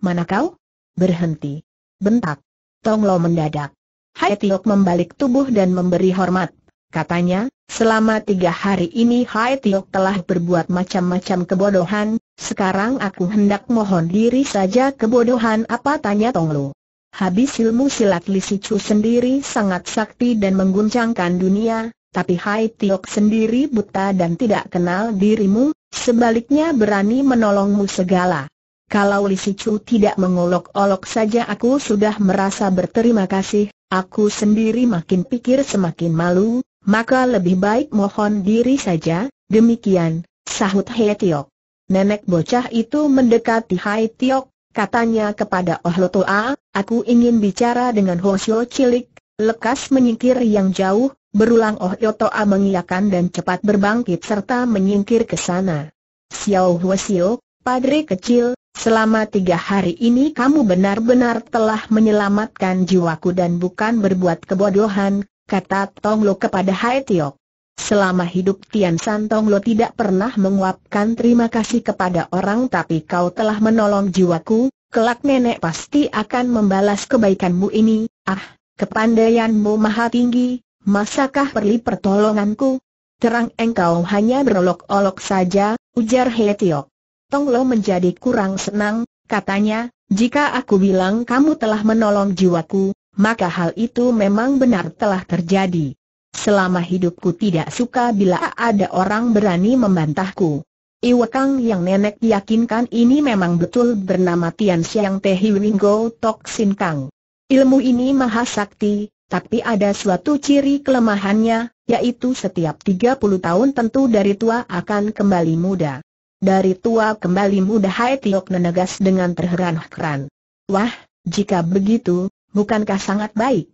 mana kau? Berhenti. Bentak. Tonglo mendadak. Hai Tiok membalik tubuh dan memberi hormat. Katanya, selama tiga hari ini Hai Tiok telah berbuat macam-macam kebodohan, sekarang aku hendak mohon diri saja kebodohan apa tanya Tonglo. Habis ilmu silat lisi Chu sendiri sangat sakti dan mengguncangkan dunia, tapi Hai Tiok sendiri buta dan tidak kenal dirimu, sebaliknya berani menolongmu segala. Kalau Li Sichu tidak mengolok-olok saja aku sudah merasa berterima kasih, aku sendiri makin pikir semakin malu, maka lebih baik mohon diri saja, demikian, sahut Hai Tiok. Nenek bocah itu mendekati Hai Tiok, katanya kepada Oh Lotoa, aku ingin bicara dengan Hosio Cilik, lekas menyingkir yang jauh, Berulang Oh Yotoa mengiyakan dan cepat berbangkit serta menyingkir ke sana. Xiao Huasio, padre kecil, selama tiga hari ini kamu benar-benar telah menyelamatkan jiwaku dan bukan berbuat kebodohan, kata Tong Lo kepada Hai Tiok. Selama hidup Tian San Tong Lo tidak pernah menguapkan terima kasih kepada orang tapi kau telah menolong jiwaku, kelak nenek pasti akan membalas kebaikanmu ini, ah, kepandaianmu maha tinggi, Masakah perli pertolonganku? Terang engkau hanya berolok-olok saja, ujar He Tiok. lo menjadi kurang senang, katanya, jika aku bilang kamu telah menolong jiwaku, maka hal itu memang benar telah terjadi. Selama hidupku tidak suka bila ada orang berani membantahku. Iwakang yang nenek yakinkan ini memang betul bernama Tian Siang Tehi Winggo Tok Sin Kang. Ilmu ini maha sakti, tapi ada suatu ciri kelemahannya, yaitu setiap 30 tahun tentu dari tua akan kembali muda. Dari tua kembali muda Hai Tiok menegas dengan terheran-heran. Wah, jika begitu, bukankah sangat baik?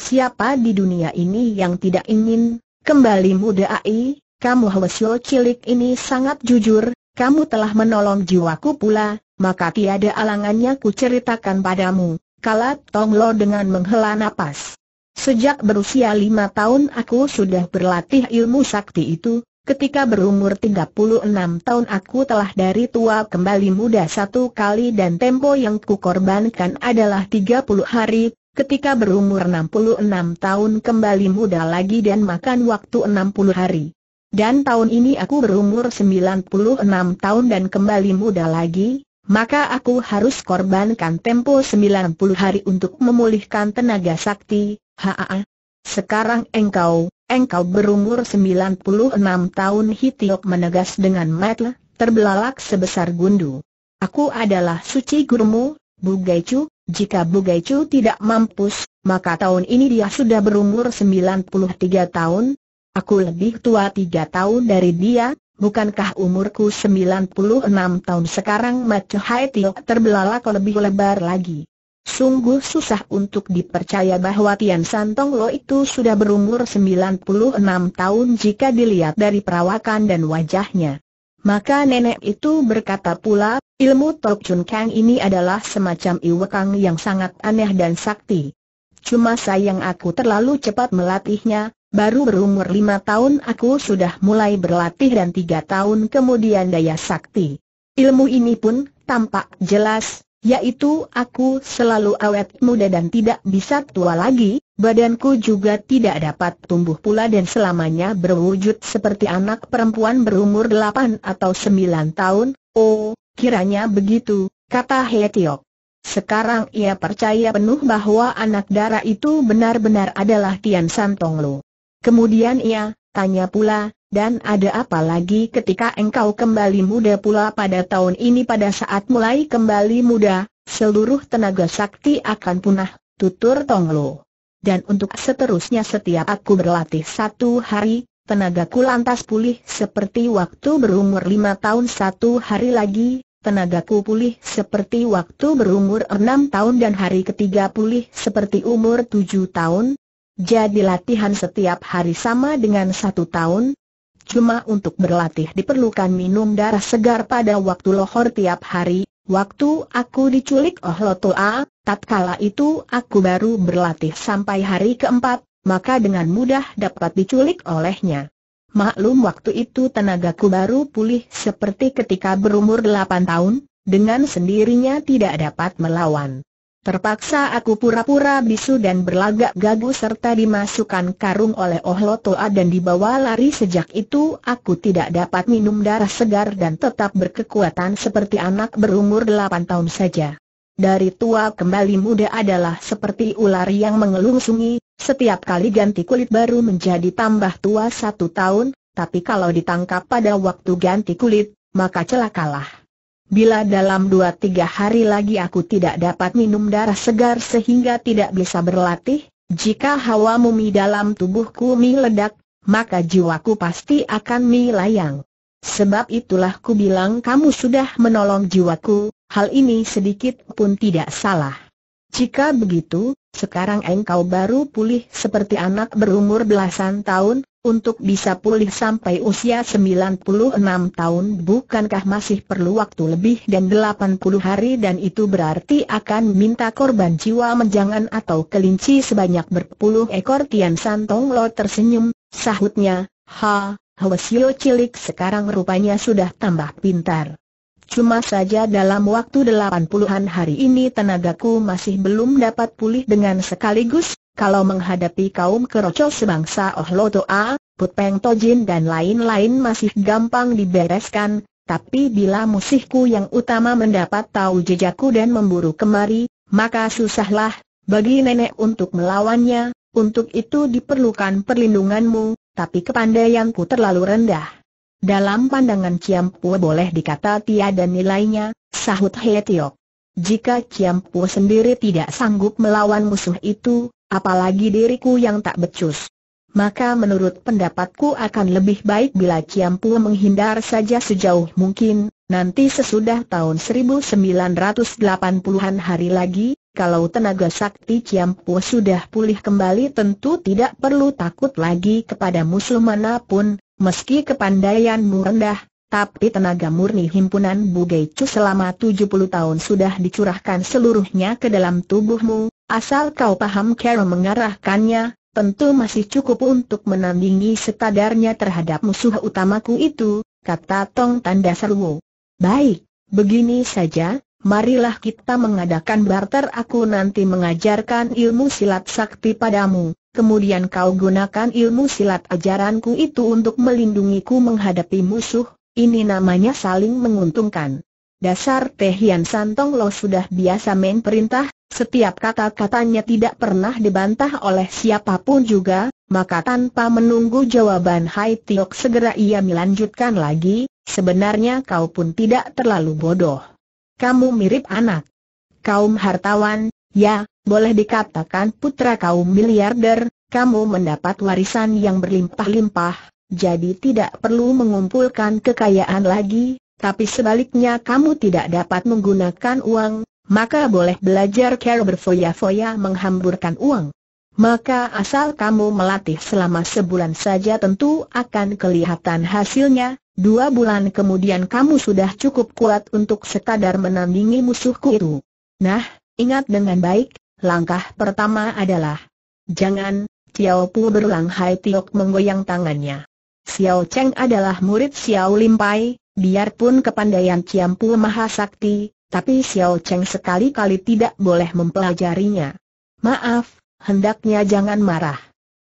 Siapa di dunia ini yang tidak ingin kembali muda AI? Kamu Hwesyo cilik ini sangat jujur, kamu telah menolong jiwaku pula, maka tiada alangannya ku ceritakan padamu. Kalat Tonglo dengan menghela napas. Sejak berusia lima tahun aku sudah berlatih ilmu sakti itu, ketika berumur 36 tahun aku telah dari tua kembali muda satu kali dan tempo yang kukorbankan adalah 30 hari, ketika berumur 66 tahun kembali muda lagi dan makan waktu 60 hari. Dan tahun ini aku berumur 96 tahun dan kembali muda lagi, maka aku harus korbankan tempo 90 hari untuk memulihkan tenaga sakti, haa. Sekarang engkau, engkau berumur 96 tahun Hitiok menegas dengan metle, terbelalak sebesar gundu. Aku adalah suci gurumu, Bugaicu, jika Bugaicu tidak mampus, maka tahun ini dia sudah berumur 93 tahun. Aku lebih tua 3 tahun dari dia, Bukankah umurku 96 tahun sekarang Macho Hai Tio terbelalak lebih lebar lagi? Sungguh susah untuk dipercaya bahwa Tian Santong Lo itu sudah berumur 96 tahun jika dilihat dari perawakan dan wajahnya. Maka nenek itu berkata pula, ilmu Tok Chun Kang ini adalah semacam iwekang yang sangat aneh dan sakti. Cuma sayang aku terlalu cepat melatihnya, Baru berumur lima tahun aku sudah mulai berlatih dan tiga tahun kemudian daya sakti. Ilmu ini pun tampak jelas, yaitu aku selalu awet muda dan tidak bisa tua lagi, badanku juga tidak dapat tumbuh pula dan selamanya berwujud seperti anak perempuan berumur delapan atau sembilan tahun, oh, kiranya begitu, kata Hetiok. Sekarang ia percaya penuh bahwa anak darah itu benar-benar adalah Tian Santong Lu. Kemudian ia, tanya pula, dan ada apa lagi ketika engkau kembali muda pula pada tahun ini pada saat mulai kembali muda, seluruh tenaga sakti akan punah, tutur Tonglo. Dan untuk seterusnya setiap aku berlatih satu hari, tenagaku lantas pulih seperti waktu berumur lima tahun satu hari lagi, tenagaku pulih seperti waktu berumur enam tahun dan hari ketiga pulih seperti umur tujuh tahun, jadi latihan setiap hari sama dengan satu tahun. Cuma untuk berlatih diperlukan minum darah segar pada waktu lohor tiap hari. Waktu aku diculik oh Ohlotoa, tatkala itu aku baru berlatih sampai hari keempat, maka dengan mudah dapat diculik olehnya. Maklum waktu itu tenagaku baru pulih seperti ketika berumur delapan tahun, dengan sendirinya tidak dapat melawan. Terpaksa aku pura-pura bisu dan berlagak gagu serta dimasukkan karung oleh Oh Lotoa dan dibawa lari sejak itu aku tidak dapat minum darah segar dan tetap berkekuatan seperti anak berumur 8 tahun saja. Dari tua kembali muda adalah seperti ular yang sungi. setiap kali ganti kulit baru menjadi tambah tua satu tahun, tapi kalau ditangkap pada waktu ganti kulit, maka celakalah. Bila dalam dua tiga hari lagi aku tidak dapat minum darah segar sehingga tidak bisa berlatih, jika hawa mumi dalam tubuhku meledak, maka jiwaku pasti akan melayang. Sebab itulah ku bilang kamu sudah menolong jiwaku, hal ini sedikit pun tidak salah. Jika begitu, sekarang engkau baru pulih seperti anak berumur belasan tahun, untuk bisa pulih sampai usia 96 tahun bukankah masih perlu waktu lebih dan 80 hari dan itu berarti akan minta korban jiwa menjangan atau kelinci sebanyak berpuluh ekor Tian Santong Lo tersenyum, sahutnya, ha, Hwasyo cilik sekarang rupanya sudah tambah pintar. Cuma saja dalam waktu 80-an hari ini tenagaku masih belum dapat pulih dengan sekaligus, kalau menghadapi kaum kerocoh sebangsa Oh Lotoa, Put Peng Tojin dan lain-lain masih gampang dibereskan, tapi bila musuhku yang utama mendapat tahu jejakku dan memburu kemari, maka susahlah bagi nenek untuk melawannya, untuk itu diperlukan perlindunganmu, tapi kepandaianku terlalu rendah. Dalam pandangan Ciam boleh dikata tiada nilainya, sahut Hei Tiok. Jika Ciam sendiri tidak sanggup melawan musuh itu, apalagi diriku yang tak becus. Maka menurut pendapatku akan lebih baik bila Ciampu menghindar saja sejauh mungkin, nanti sesudah tahun 1980-an hari lagi, kalau tenaga sakti Ciampu sudah pulih kembali tentu tidak perlu takut lagi kepada musuh manapun, meski kepandaianmu rendah, tapi tenaga murni himpunan Bugecu selama 70 tahun sudah dicurahkan seluruhnya ke dalam tubuhmu, Asal kau paham cara mengarahkannya, tentu masih cukup untuk menandingi setadarnya terhadap musuh utamaku itu, kata Tong Tanda Seruo. Baik, begini saja, marilah kita mengadakan barter aku nanti mengajarkan ilmu silat sakti padamu, kemudian kau gunakan ilmu silat ajaranku itu untuk melindungiku menghadapi musuh, ini namanya saling menguntungkan. Dasar Teh Hian Santong lo sudah biasa main perintah, setiap kata-katanya tidak pernah dibantah oleh siapapun juga, maka tanpa menunggu jawaban Hai Tiok segera ia melanjutkan lagi, sebenarnya kau pun tidak terlalu bodoh. Kamu mirip anak. Kaum hartawan, ya, boleh dikatakan putra kaum miliarder, kamu mendapat warisan yang berlimpah-limpah, jadi tidak perlu mengumpulkan kekayaan lagi, tapi sebaliknya kamu tidak dapat menggunakan uang, maka boleh belajar cara berfoya-foya menghamburkan uang. Maka asal kamu melatih selama sebulan saja tentu akan kelihatan hasilnya, dua bulan kemudian kamu sudah cukup kuat untuk sekadar menandingi musuhku itu. Nah, ingat dengan baik, langkah pertama adalah Jangan, Xiao Pu berulang Hai Tiok menggoyang tangannya. Xiao Cheng adalah murid Xiao Limpai, biarpun kepandaian Ciampu Mahasakti, tapi Xiao Cheng sekali-kali tidak boleh mempelajarinya. Maaf, hendaknya jangan marah.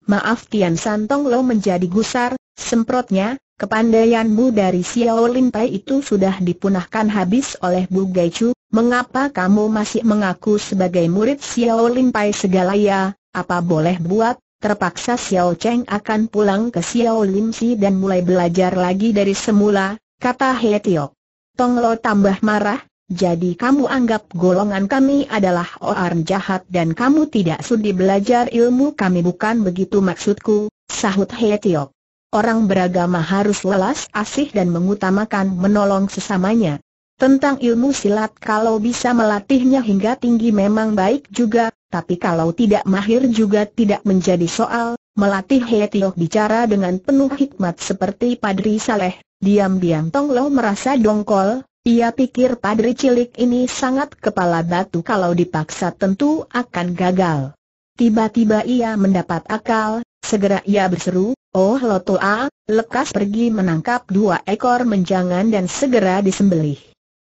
Maaf Tian Santong Lo menjadi gusar, semprotnya, kepandaianmu dari Xiao Lin Pai itu sudah dipunahkan habis oleh Bu Chu. mengapa kamu masih mengaku sebagai murid Xiao Lin Pai segala ya, apa boleh buat, terpaksa Xiao Cheng akan pulang ke Xiao Lim Si dan mulai belajar lagi dari semula, kata He Tiok. Tong Lo tambah marah, jadi kamu anggap golongan kami adalah orang jahat dan kamu tidak sudi belajar ilmu kami bukan begitu maksudku, sahut He Orang beragama harus lelas asih dan mengutamakan menolong sesamanya. Tentang ilmu silat kalau bisa melatihnya hingga tinggi memang baik juga, tapi kalau tidak mahir juga tidak menjadi soal, melatih He bicara dengan penuh hikmat seperti Padri Saleh, diam-diam Tong Lo merasa dongkol, ia pikir padri cilik ini sangat kepala batu kalau dipaksa tentu akan gagal. Tiba-tiba ia mendapat akal, segera ia berseru, Oh Lotoa, lekas pergi menangkap dua ekor menjangan dan segera disembelih.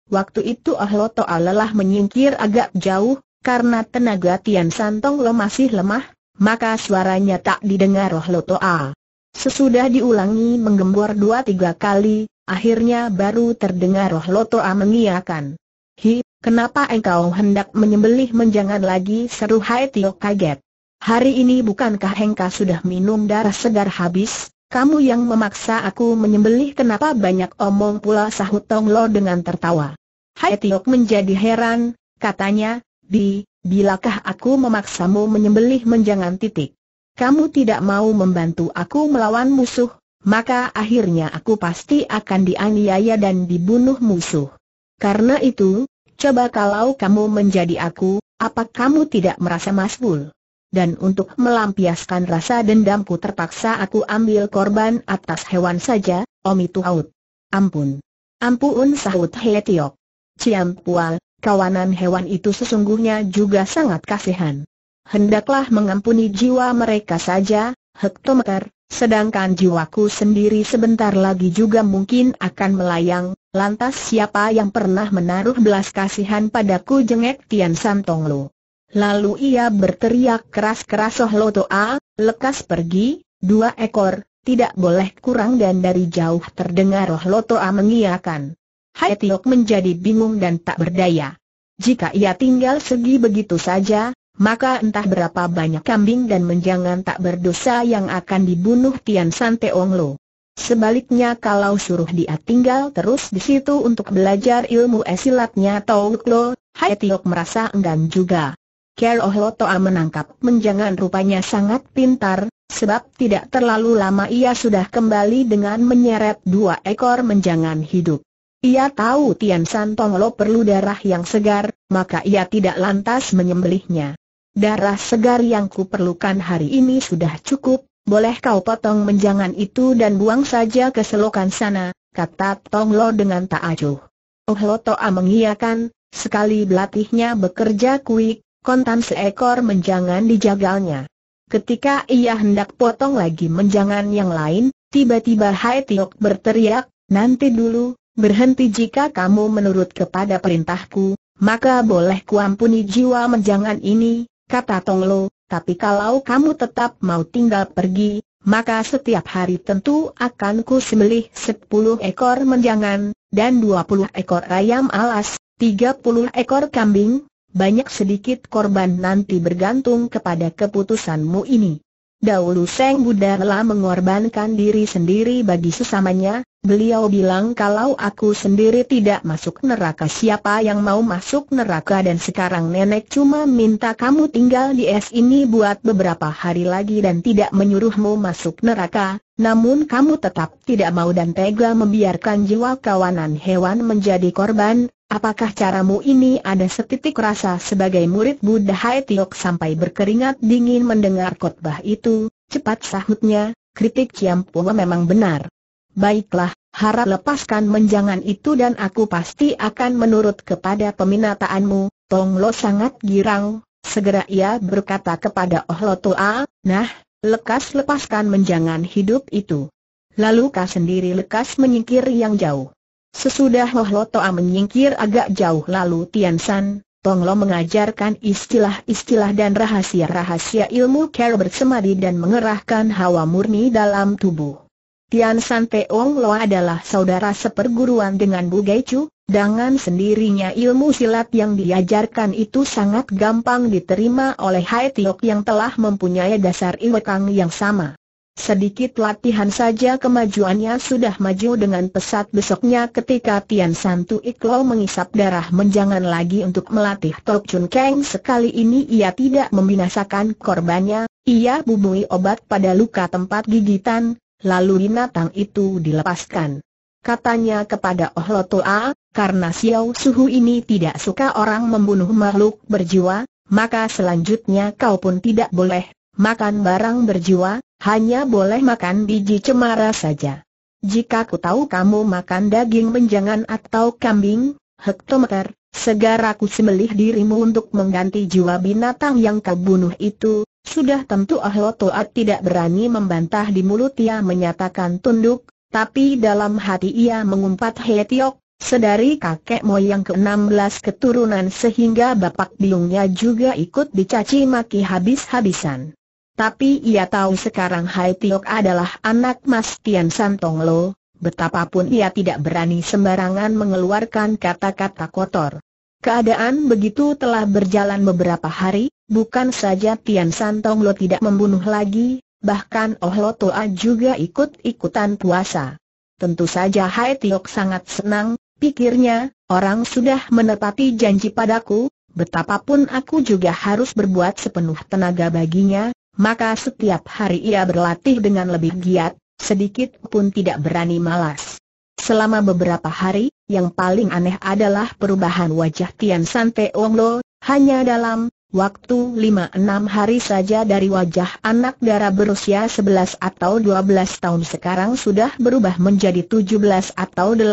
Waktu itu Oh Lotoa lelah menyingkir agak jauh, karena tenaga Tian Santong lo masih lemah, maka suaranya tak didengar Oh Lotoa. Sesudah diulangi menggembor dua tiga kali, Akhirnya baru terdengar roh Lotoa mengiakan. Hi, kenapa engkau hendak menyembelih menjangan lagi seru Hai Tio kaget. Hari ini bukankah hengka sudah minum darah segar habis? Kamu yang memaksa aku menyembelih kenapa banyak omong pula sahut Tong Lo dengan tertawa. Hai Tio menjadi heran, katanya, di bilakah aku memaksamu menyembelih menjangan titik? Kamu tidak mau membantu aku melawan musuh, maka akhirnya aku pasti akan dianiaya dan dibunuh musuh. Karena itu, coba kalau kamu menjadi aku, apa kamu tidak merasa masbul? Dan untuk melampiaskan rasa dendamku terpaksa aku ambil korban atas hewan saja, Om itu haut. Ampun. Ampun sahut Hetiok. Ciam Pual, kawanan hewan itu sesungguhnya juga sangat kasihan. Hendaklah mengampuni jiwa mereka saja, hektometer, Sedangkan jiwaku sendiri sebentar lagi juga mungkin akan melayang, lantas siapa yang pernah menaruh belas kasihan padaku jengek Tian Santong Lu Lalu ia berteriak keras-keras Oh Lo Toa, lekas pergi, dua ekor, tidak boleh kurang dan dari jauh terdengar Oh Lo Toa mengiakan. Hai Tiok menjadi bingung dan tak berdaya. Jika ia tinggal segi begitu saja, maka entah berapa banyak kambing dan menjangan tak berdosa yang akan dibunuh Tian San Teong Lo. Sebaliknya kalau suruh dia tinggal terus di situ untuk belajar ilmu esilatnya Tauk Lo, Hai Tiok merasa enggan juga. Ker Oh Lo Toa menangkap menjangan rupanya sangat pintar, sebab tidak terlalu lama ia sudah kembali dengan menyeret dua ekor menjangan hidup. Ia tahu Tian San Tong Lo perlu darah yang segar, maka ia tidak lantas menyembelihnya darah segar yang kuperlukan hari ini sudah cukup, boleh kau potong menjangan itu dan buang saja ke selokan sana, kata Tong Lo dengan tak acuh. Oh Lo Toa mengiyakan, sekali belatihnya bekerja kuik, kontan seekor menjangan dijagalnya. Ketika ia hendak potong lagi menjangan yang lain, tiba-tiba Hai Tiok berteriak, nanti dulu, berhenti jika kamu menurut kepada perintahku, maka boleh kuampuni jiwa menjangan ini, kata Lo, tapi kalau kamu tetap mau tinggal pergi, maka setiap hari tentu akan ku sembelih 10 ekor menjangan, dan dua puluh ekor ayam alas, tiga puluh ekor kambing, banyak sedikit korban nanti bergantung kepada keputusanmu ini. Dahulu Seng Buddha telah mengorbankan diri sendiri bagi sesamanya, beliau bilang kalau aku sendiri tidak masuk neraka siapa yang mau masuk neraka dan sekarang nenek cuma minta kamu tinggal di es ini buat beberapa hari lagi dan tidak menyuruhmu masuk neraka, namun kamu tetap tidak mau dan tega membiarkan jiwa kawanan hewan menjadi korban, Apakah caramu ini ada setitik rasa sebagai murid Buddha Hai Tiok sampai berkeringat dingin mendengar khotbah itu? Cepat sahutnya, kritik Kiam Pua memang benar. Baiklah, harap lepaskan menjangan itu dan aku pasti akan menurut kepada peminataanmu. Tong Lo sangat girang, segera ia berkata kepada Oh Lo Tua, nah, lekas lepaskan menjangan hidup itu. Lalu kau sendiri lekas menyingkir yang jauh. Sesudah Loh Toa menyingkir agak jauh lalu Tian San, Tong Lo mengajarkan istilah-istilah dan rahasia-rahasia ilmu ker bersemadi dan mengerahkan hawa murni dalam tubuh. Tian San Teong Lo adalah saudara seperguruan dengan Bu Gai Chu, dengan sendirinya ilmu silat yang diajarkan itu sangat gampang diterima oleh Hai Tiok yang telah mempunyai dasar ilmu iwekang yang sama. Sedikit latihan saja kemajuannya sudah maju dengan pesat besoknya ketika Tian Santu Iklau mengisap darah menjangan lagi untuk melatih Tok Chun Keng sekali ini ia tidak membinasakan korbannya, ia bubui obat pada luka tempat gigitan, lalu binatang itu dilepaskan. Katanya kepada Oh Lotoa, karena Xiao Suhu ini tidak suka orang membunuh makhluk berjiwa, maka selanjutnya kau pun tidak boleh makan barang berjiwa, hanya boleh makan biji cemara saja. Jika ku tahu kamu makan daging menjangan atau kambing, hektometer, segera ku sembelih dirimu untuk mengganti jiwa binatang yang kau bunuh itu. Sudah tentu Ahlo Toat tidak berani membantah di mulut ia menyatakan tunduk, tapi dalam hati ia mengumpat Hetiok, sedari kakek moyang ke-16 keturunan sehingga bapak biungnya juga ikut dicaci maki habis-habisan. Tapi ia tahu sekarang Hai Tiok adalah anak Mas Tian Santong Lo, betapapun ia tidak berani sembarangan mengeluarkan kata-kata kotor. Keadaan begitu telah berjalan beberapa hari, bukan saja Tian Santong Lo tidak membunuh lagi, bahkan Oh Lo Toa juga ikut-ikutan puasa. Tentu saja Hai Tiok sangat senang, pikirnya, orang sudah menepati janji padaku, betapapun aku juga harus berbuat sepenuh tenaga baginya, maka setiap hari ia berlatih dengan lebih giat, sedikit pun tidak berani malas. Selama beberapa hari, yang paling aneh adalah perubahan wajah Tian San Ong Lo, hanya dalam waktu 5-6 hari saja dari wajah anak darah berusia 11 atau 12 tahun sekarang sudah berubah menjadi 17 atau 18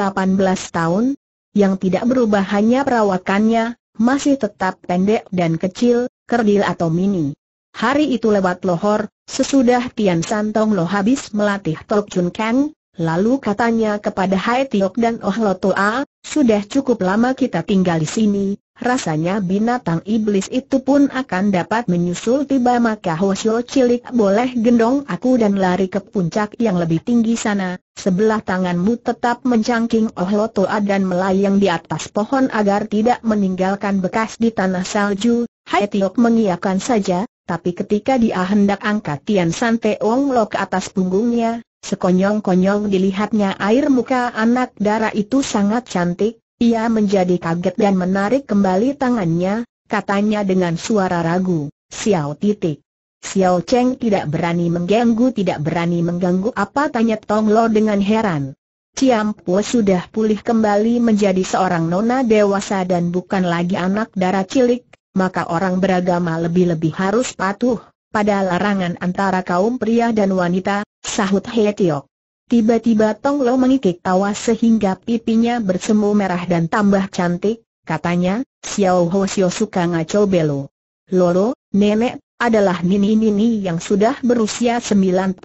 tahun, yang tidak berubah hanya perawakannya, masih tetap pendek dan kecil, kerdil atau mini. Hari itu lewat Lohor, sesudah Tian Santong Lo habis melatih Tok Chun Kang, lalu katanya kepada Hai Tiok dan Oh Lo Toa, sudah cukup lama kita tinggal di sini, rasanya binatang iblis itu pun akan dapat menyusul tiba maka Hoshiok cilik boleh gendong aku dan lari ke puncak yang lebih tinggi sana, sebelah tanganmu tetap mencangking Oh Lo Toa dan melayang di atas pohon agar tidak meninggalkan bekas di tanah salju, Hai Tiok mengiakan saja, tapi ketika dia hendak angkat Tian San Teong Lo ke atas punggungnya, sekonyong-konyong dilihatnya air muka anak dara itu sangat cantik, ia menjadi kaget dan menarik kembali tangannya, katanya dengan suara ragu, Xiao titik. Xiao Cheng tidak berani mengganggu tidak berani mengganggu apa tanya Tong Lo dengan heran. Ciam Po sudah pulih kembali menjadi seorang nona dewasa dan bukan lagi anak dara cilik, maka orang beragama lebih-lebih harus patuh pada larangan antara kaum pria dan wanita, sahut He Tiok. Tiba-tiba Tong Lo mengikik tawa sehingga pipinya bersemu merah dan tambah cantik, katanya, Xiao Ho Xiao suka ngaco belo. Lolo, nenek, adalah nini-nini yang sudah berusia 96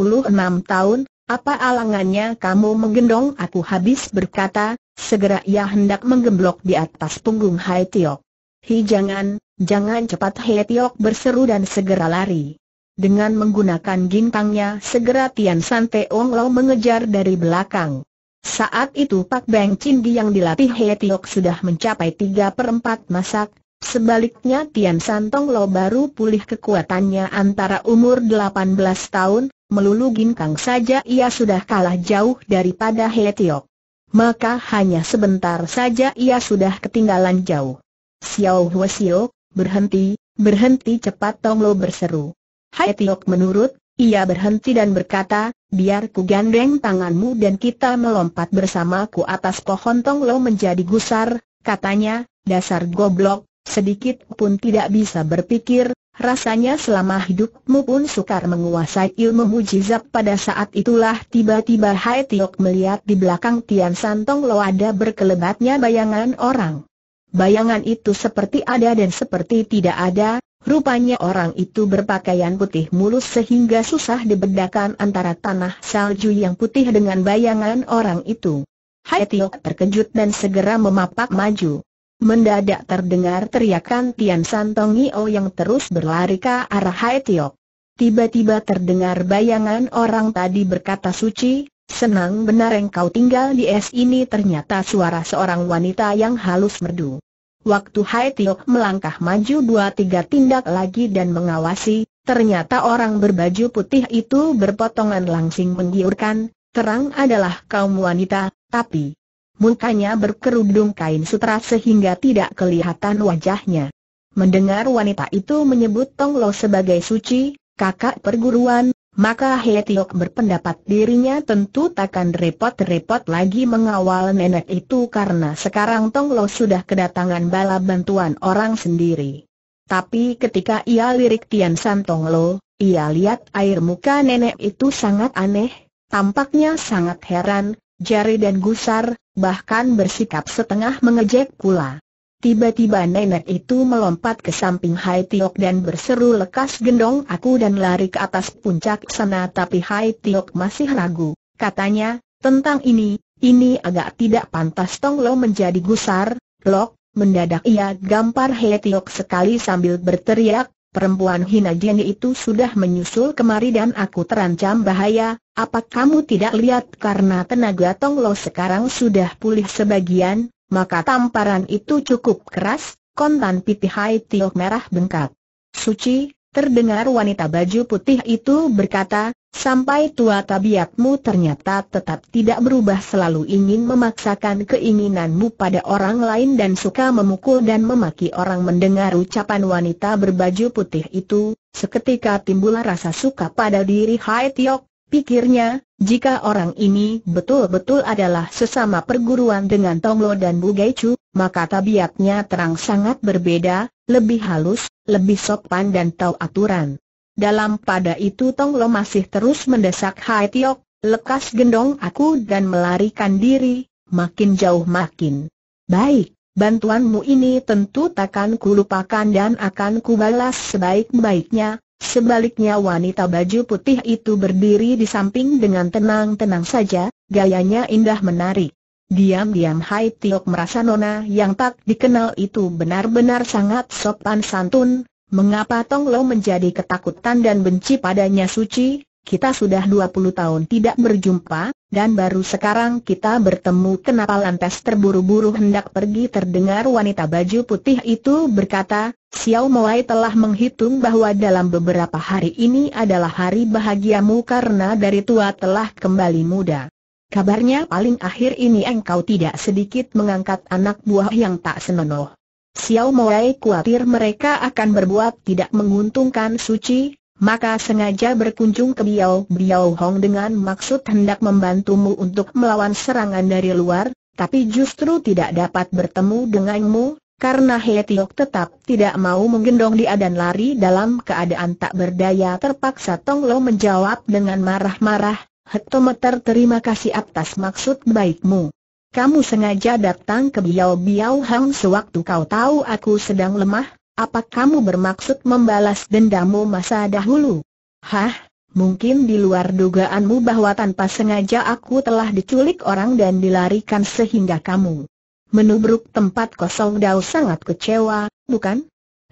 tahun, apa alangannya kamu menggendong aku habis berkata, segera ia hendak menggemblok di atas punggung Hai Tiok. Hi jangan, Jangan cepat Hetiok berseru dan segera lari. Dengan menggunakan gintangnya segera Tian San Teong Lo mengejar dari belakang. Saat itu Pak Beng Chin Gi yang dilatih Hetiok sudah mencapai tiga per 4 masak, Sebaliknya Tian Santong Lo baru pulih kekuatannya antara umur 18 tahun, melulu ginkang saja ia sudah kalah jauh daripada He Tiok. Maka hanya sebentar saja ia sudah ketinggalan jauh. Xiao Hua Xiao, Berhenti, berhenti cepat Tong Lo berseru. Hai Tiok menurut, ia berhenti dan berkata, biar ku gandeng tanganmu dan kita melompat bersamaku atas pohon Tong Lo menjadi gusar, katanya, dasar goblok, sedikit pun tidak bisa berpikir, rasanya selama hidupmu pun sukar menguasai ilmu mujizat pada saat itulah tiba-tiba Hai Tiok melihat di belakang Tian Santong Lo ada berkelebatnya bayangan orang. Bayangan itu seperti ada dan seperti tidak ada, rupanya orang itu berpakaian putih mulus sehingga susah dibedakan antara tanah salju yang putih dengan bayangan orang itu. Hai Tio terkejut dan segera memapak maju. Mendadak terdengar teriakan Tian San Tong Yio yang terus berlari ke arah Hai Tio. Tiba-tiba terdengar bayangan orang tadi berkata suci, Senang benar engkau tinggal di es ini ternyata suara seorang wanita yang halus merdu. Waktu Hai Tiok melangkah maju dua tiga tindak lagi dan mengawasi, ternyata orang berbaju putih itu berpotongan langsing menggiurkan, terang adalah kaum wanita, tapi mukanya berkerudung kain sutra sehingga tidak kelihatan wajahnya. Mendengar wanita itu menyebut Tong Lo sebagai suci, kakak perguruan, maka Hetiok berpendapat dirinya tentu takkan repot-repot lagi mengawal nenek itu karena sekarang Tong Lo sudah kedatangan bala bantuan orang sendiri. Tapi ketika ia lirik Tian San Tong Lo, ia lihat air muka nenek itu sangat aneh, tampaknya sangat heran, jari dan gusar, bahkan bersikap setengah mengejek pula. Tiba-tiba nenek itu melompat ke samping Hai Tiok dan berseru lekas gendong aku dan lari ke atas puncak sana tapi Hai Tiok masih ragu. Katanya, tentang ini, ini agak tidak pantas Tong Lo menjadi gusar, Lok, mendadak ia gampar Hai Tiok sekali sambil berteriak, perempuan hina jeni itu sudah menyusul kemari dan aku terancam bahaya, apa kamu tidak lihat karena tenaga Tong Lo sekarang sudah pulih sebagian, maka tamparan itu cukup keras, kontan pipi Hai Tio merah bengkak. Suci, terdengar wanita baju putih itu berkata, sampai tua tabiatmu ternyata tetap tidak berubah selalu ingin memaksakan keinginanmu pada orang lain dan suka memukul dan memaki orang mendengar ucapan wanita berbaju putih itu, seketika timbul rasa suka pada diri Hai Tio Pikirnya, jika orang ini betul-betul adalah sesama perguruan dengan Tonglo dan Chu, maka tabiatnya terang sangat berbeda, lebih halus, lebih sopan dan tahu aturan. Dalam pada itu Tonglo masih terus mendesak Hai Tiok, lekas gendong aku dan melarikan diri, makin jauh makin. Baik, bantuanmu ini tentu takkan kulupakan dan akan kubalas sebaik-baiknya, Sebaliknya wanita baju putih itu berdiri di samping dengan tenang-tenang saja, gayanya indah menarik. Diam-diam Hai Tiok merasa nona yang tak dikenal itu benar-benar sangat sopan santun, mengapa Tong Lo menjadi ketakutan dan benci padanya suci, kita sudah 20 tahun tidak berjumpa, dan baru sekarang kita bertemu kenapa lantas terburu-buru hendak pergi terdengar wanita baju putih itu berkata, Xiao Moai telah menghitung bahwa dalam beberapa hari ini adalah hari bahagiamu karena dari tua telah kembali muda. Kabarnya paling akhir ini engkau tidak sedikit mengangkat anak buah yang tak senonoh. Xiao Moai khawatir mereka akan berbuat tidak menguntungkan Suci, maka sengaja berkunjung ke Biao Biao Hong dengan maksud hendak membantumu untuk melawan serangan dari luar, tapi justru tidak dapat bertemu denganmu, karena He Tiok tetap tidak mau menggendong dia dan lari dalam keadaan tak berdaya terpaksa Tong Lo menjawab dengan marah-marah, Hektometer terima kasih atas maksud baikmu. Kamu sengaja datang ke Biao Biao Hong sewaktu kau tahu aku sedang lemah, apa kamu bermaksud membalas dendammu masa dahulu? Hah, mungkin di luar dugaanmu bahwa tanpa sengaja aku telah diculik orang dan dilarikan sehingga kamu menubruk tempat kosong Dao sangat kecewa, bukan?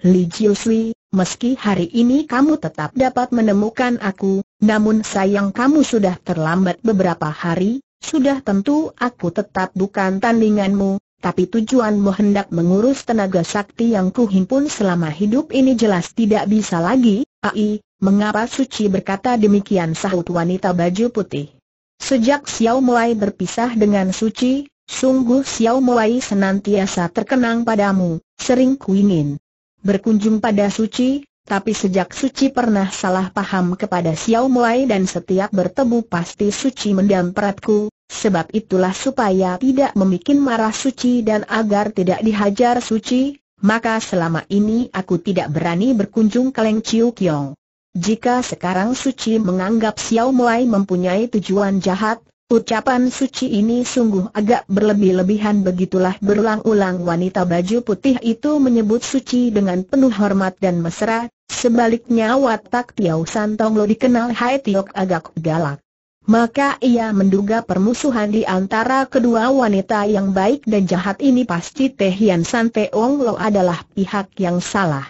Li Jiusui, meski hari ini kamu tetap dapat menemukan aku, namun sayang kamu sudah terlambat beberapa hari, sudah tentu aku tetap bukan tandinganmu, tapi tujuanmu hendak mengurus tenaga sakti yang kuhimpun selama hidup ini jelas tidak bisa lagi, ai, mengapa suci berkata demikian sahut wanita baju putih. Sejak Xiao mulai berpisah dengan suci, sungguh Xiao mulai senantiasa terkenang padamu, sering kuingin berkunjung pada suci, tapi sejak Suci pernah salah paham kepada Xiao mulai dan setiap bertemu pasti Suci peratku, Sebab itulah supaya tidak membuat marah Suci dan agar tidak dihajar Suci, maka selama ini aku tidak berani berkunjung ke Leng Chiu Kiong. Jika sekarang Suci menganggap Xiao Muai mempunyai tujuan jahat, ucapan Suci ini sungguh agak berlebih-lebihan begitulah berulang-ulang wanita baju putih itu menyebut Suci dengan penuh hormat dan mesra, sebaliknya watak Tiao Santong Lo dikenal Hai Tiok agak galak. Maka ia menduga permusuhan di antara kedua wanita yang baik dan jahat ini pasti Teh Yan San Teong Lo adalah pihak yang salah.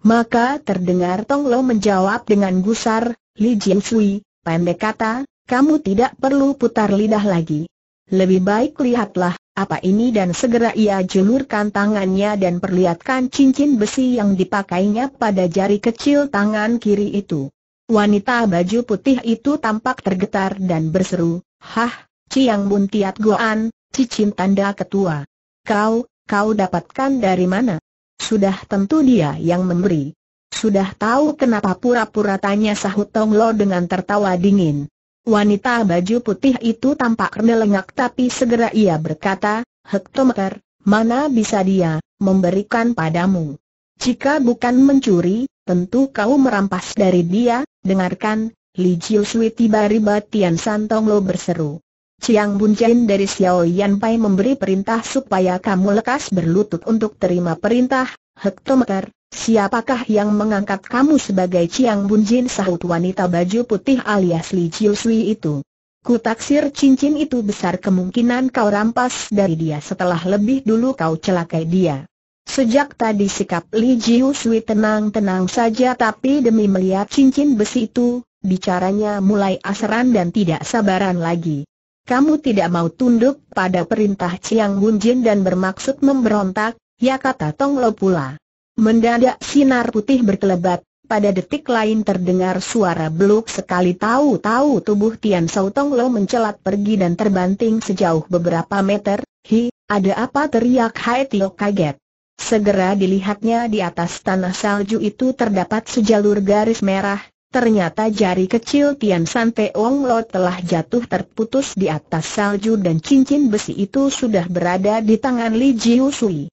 Maka terdengar Tong Lo menjawab dengan gusar, Li Jin Sui, pendek kata, kamu tidak perlu putar lidah lagi. Lebih baik lihatlah, apa ini dan segera ia julurkan tangannya dan perlihatkan cincin besi yang dipakainya pada jari kecil tangan kiri itu. Wanita baju putih itu tampak tergetar dan berseru, Hah, Ciang Bun Tiat Goan, Cicin Tanda Ketua. Kau, kau dapatkan dari mana? Sudah tentu dia yang memberi. Sudah tahu kenapa pura-pura tanya sahut Tong Lo dengan tertawa dingin. Wanita baju putih itu tampak melengak tapi segera ia berkata, Hektometer, mana bisa dia, memberikan padamu. Jika bukan mencuri, tentu kau merampas dari dia, dengarkan, Li Jiu Sui tiba-tiba Tian Santong Lo berseru. Chiang Bun Chen dari Xiao Yan Pai memberi perintah supaya kamu lekas berlutut untuk terima perintah, Hektometer, siapakah yang mengangkat kamu sebagai Chiang Bun Jin sahut wanita baju putih alias Li Jiu Sui itu? Kutaksir cincin itu besar kemungkinan kau rampas dari dia setelah lebih dulu kau celakai dia. Sejak tadi sikap Li Jiu Sui tenang-tenang saja tapi demi melihat cincin besi itu, bicaranya mulai asaran dan tidak sabaran lagi. Kamu tidak mau tunduk pada perintah Chiang Bun Jin dan bermaksud memberontak, ya kata Tong Lo pula. Mendadak sinar putih berkelebat, pada detik lain terdengar suara beluk sekali tahu-tahu tubuh Tian Sao Tong Lo mencelat pergi dan terbanting sejauh beberapa meter, Hi, ada apa teriak Hai Tio kaget. Segera dilihatnya di atas tanah salju itu terdapat sejalur garis merah, ternyata jari kecil Tian San Peong Lo telah jatuh terputus di atas salju dan cincin besi itu sudah berada di tangan Li Jiu Sui.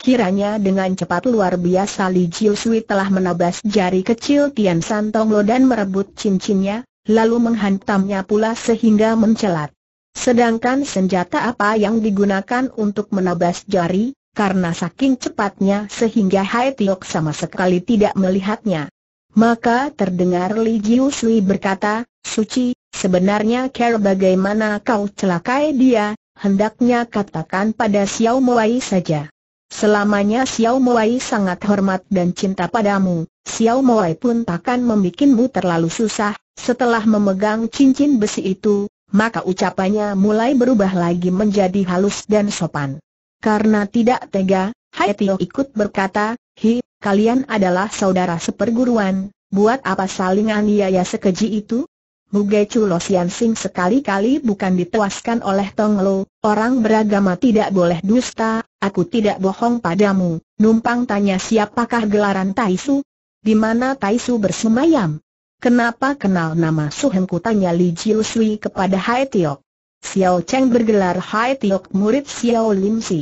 Kiranya dengan cepat luar biasa Li Jiu Sui telah menabas jari kecil Tian San Tong Lo dan merebut cincinnya, lalu menghantamnya pula sehingga mencelat. Sedangkan senjata apa yang digunakan untuk menabas jari, karena saking cepatnya sehingga Hai Tiok sama sekali tidak melihatnya. Maka terdengar Li Jiu Sui berkata, Suci, sebenarnya care bagaimana kau celakai dia, hendaknya katakan pada Xiao Muai saja. Selamanya Xiao Muai sangat hormat dan cinta padamu, Xiao Muai pun takkan membuatmu terlalu susah, setelah memegang cincin besi itu, maka ucapannya mulai berubah lagi menjadi halus dan sopan. Karena tidak tega, Hai Tio ikut berkata, Hi, kalian adalah saudara seperguruan, buat apa saling aniaya sekeji itu? Mugai Chulo Sian Sing sekali-kali bukan dituaskan oleh Tong Lo, orang beragama tidak boleh dusta, aku tidak bohong padamu. Numpang tanya siapakah gelaran Taisu? Di mana Taisu bersemayam? Kenapa kenal nama Suhengku tanya Li Jiu Sui kepada Hai Tio. Xiao Cheng bergelar Hai Tiok murid Xiao Lim Si.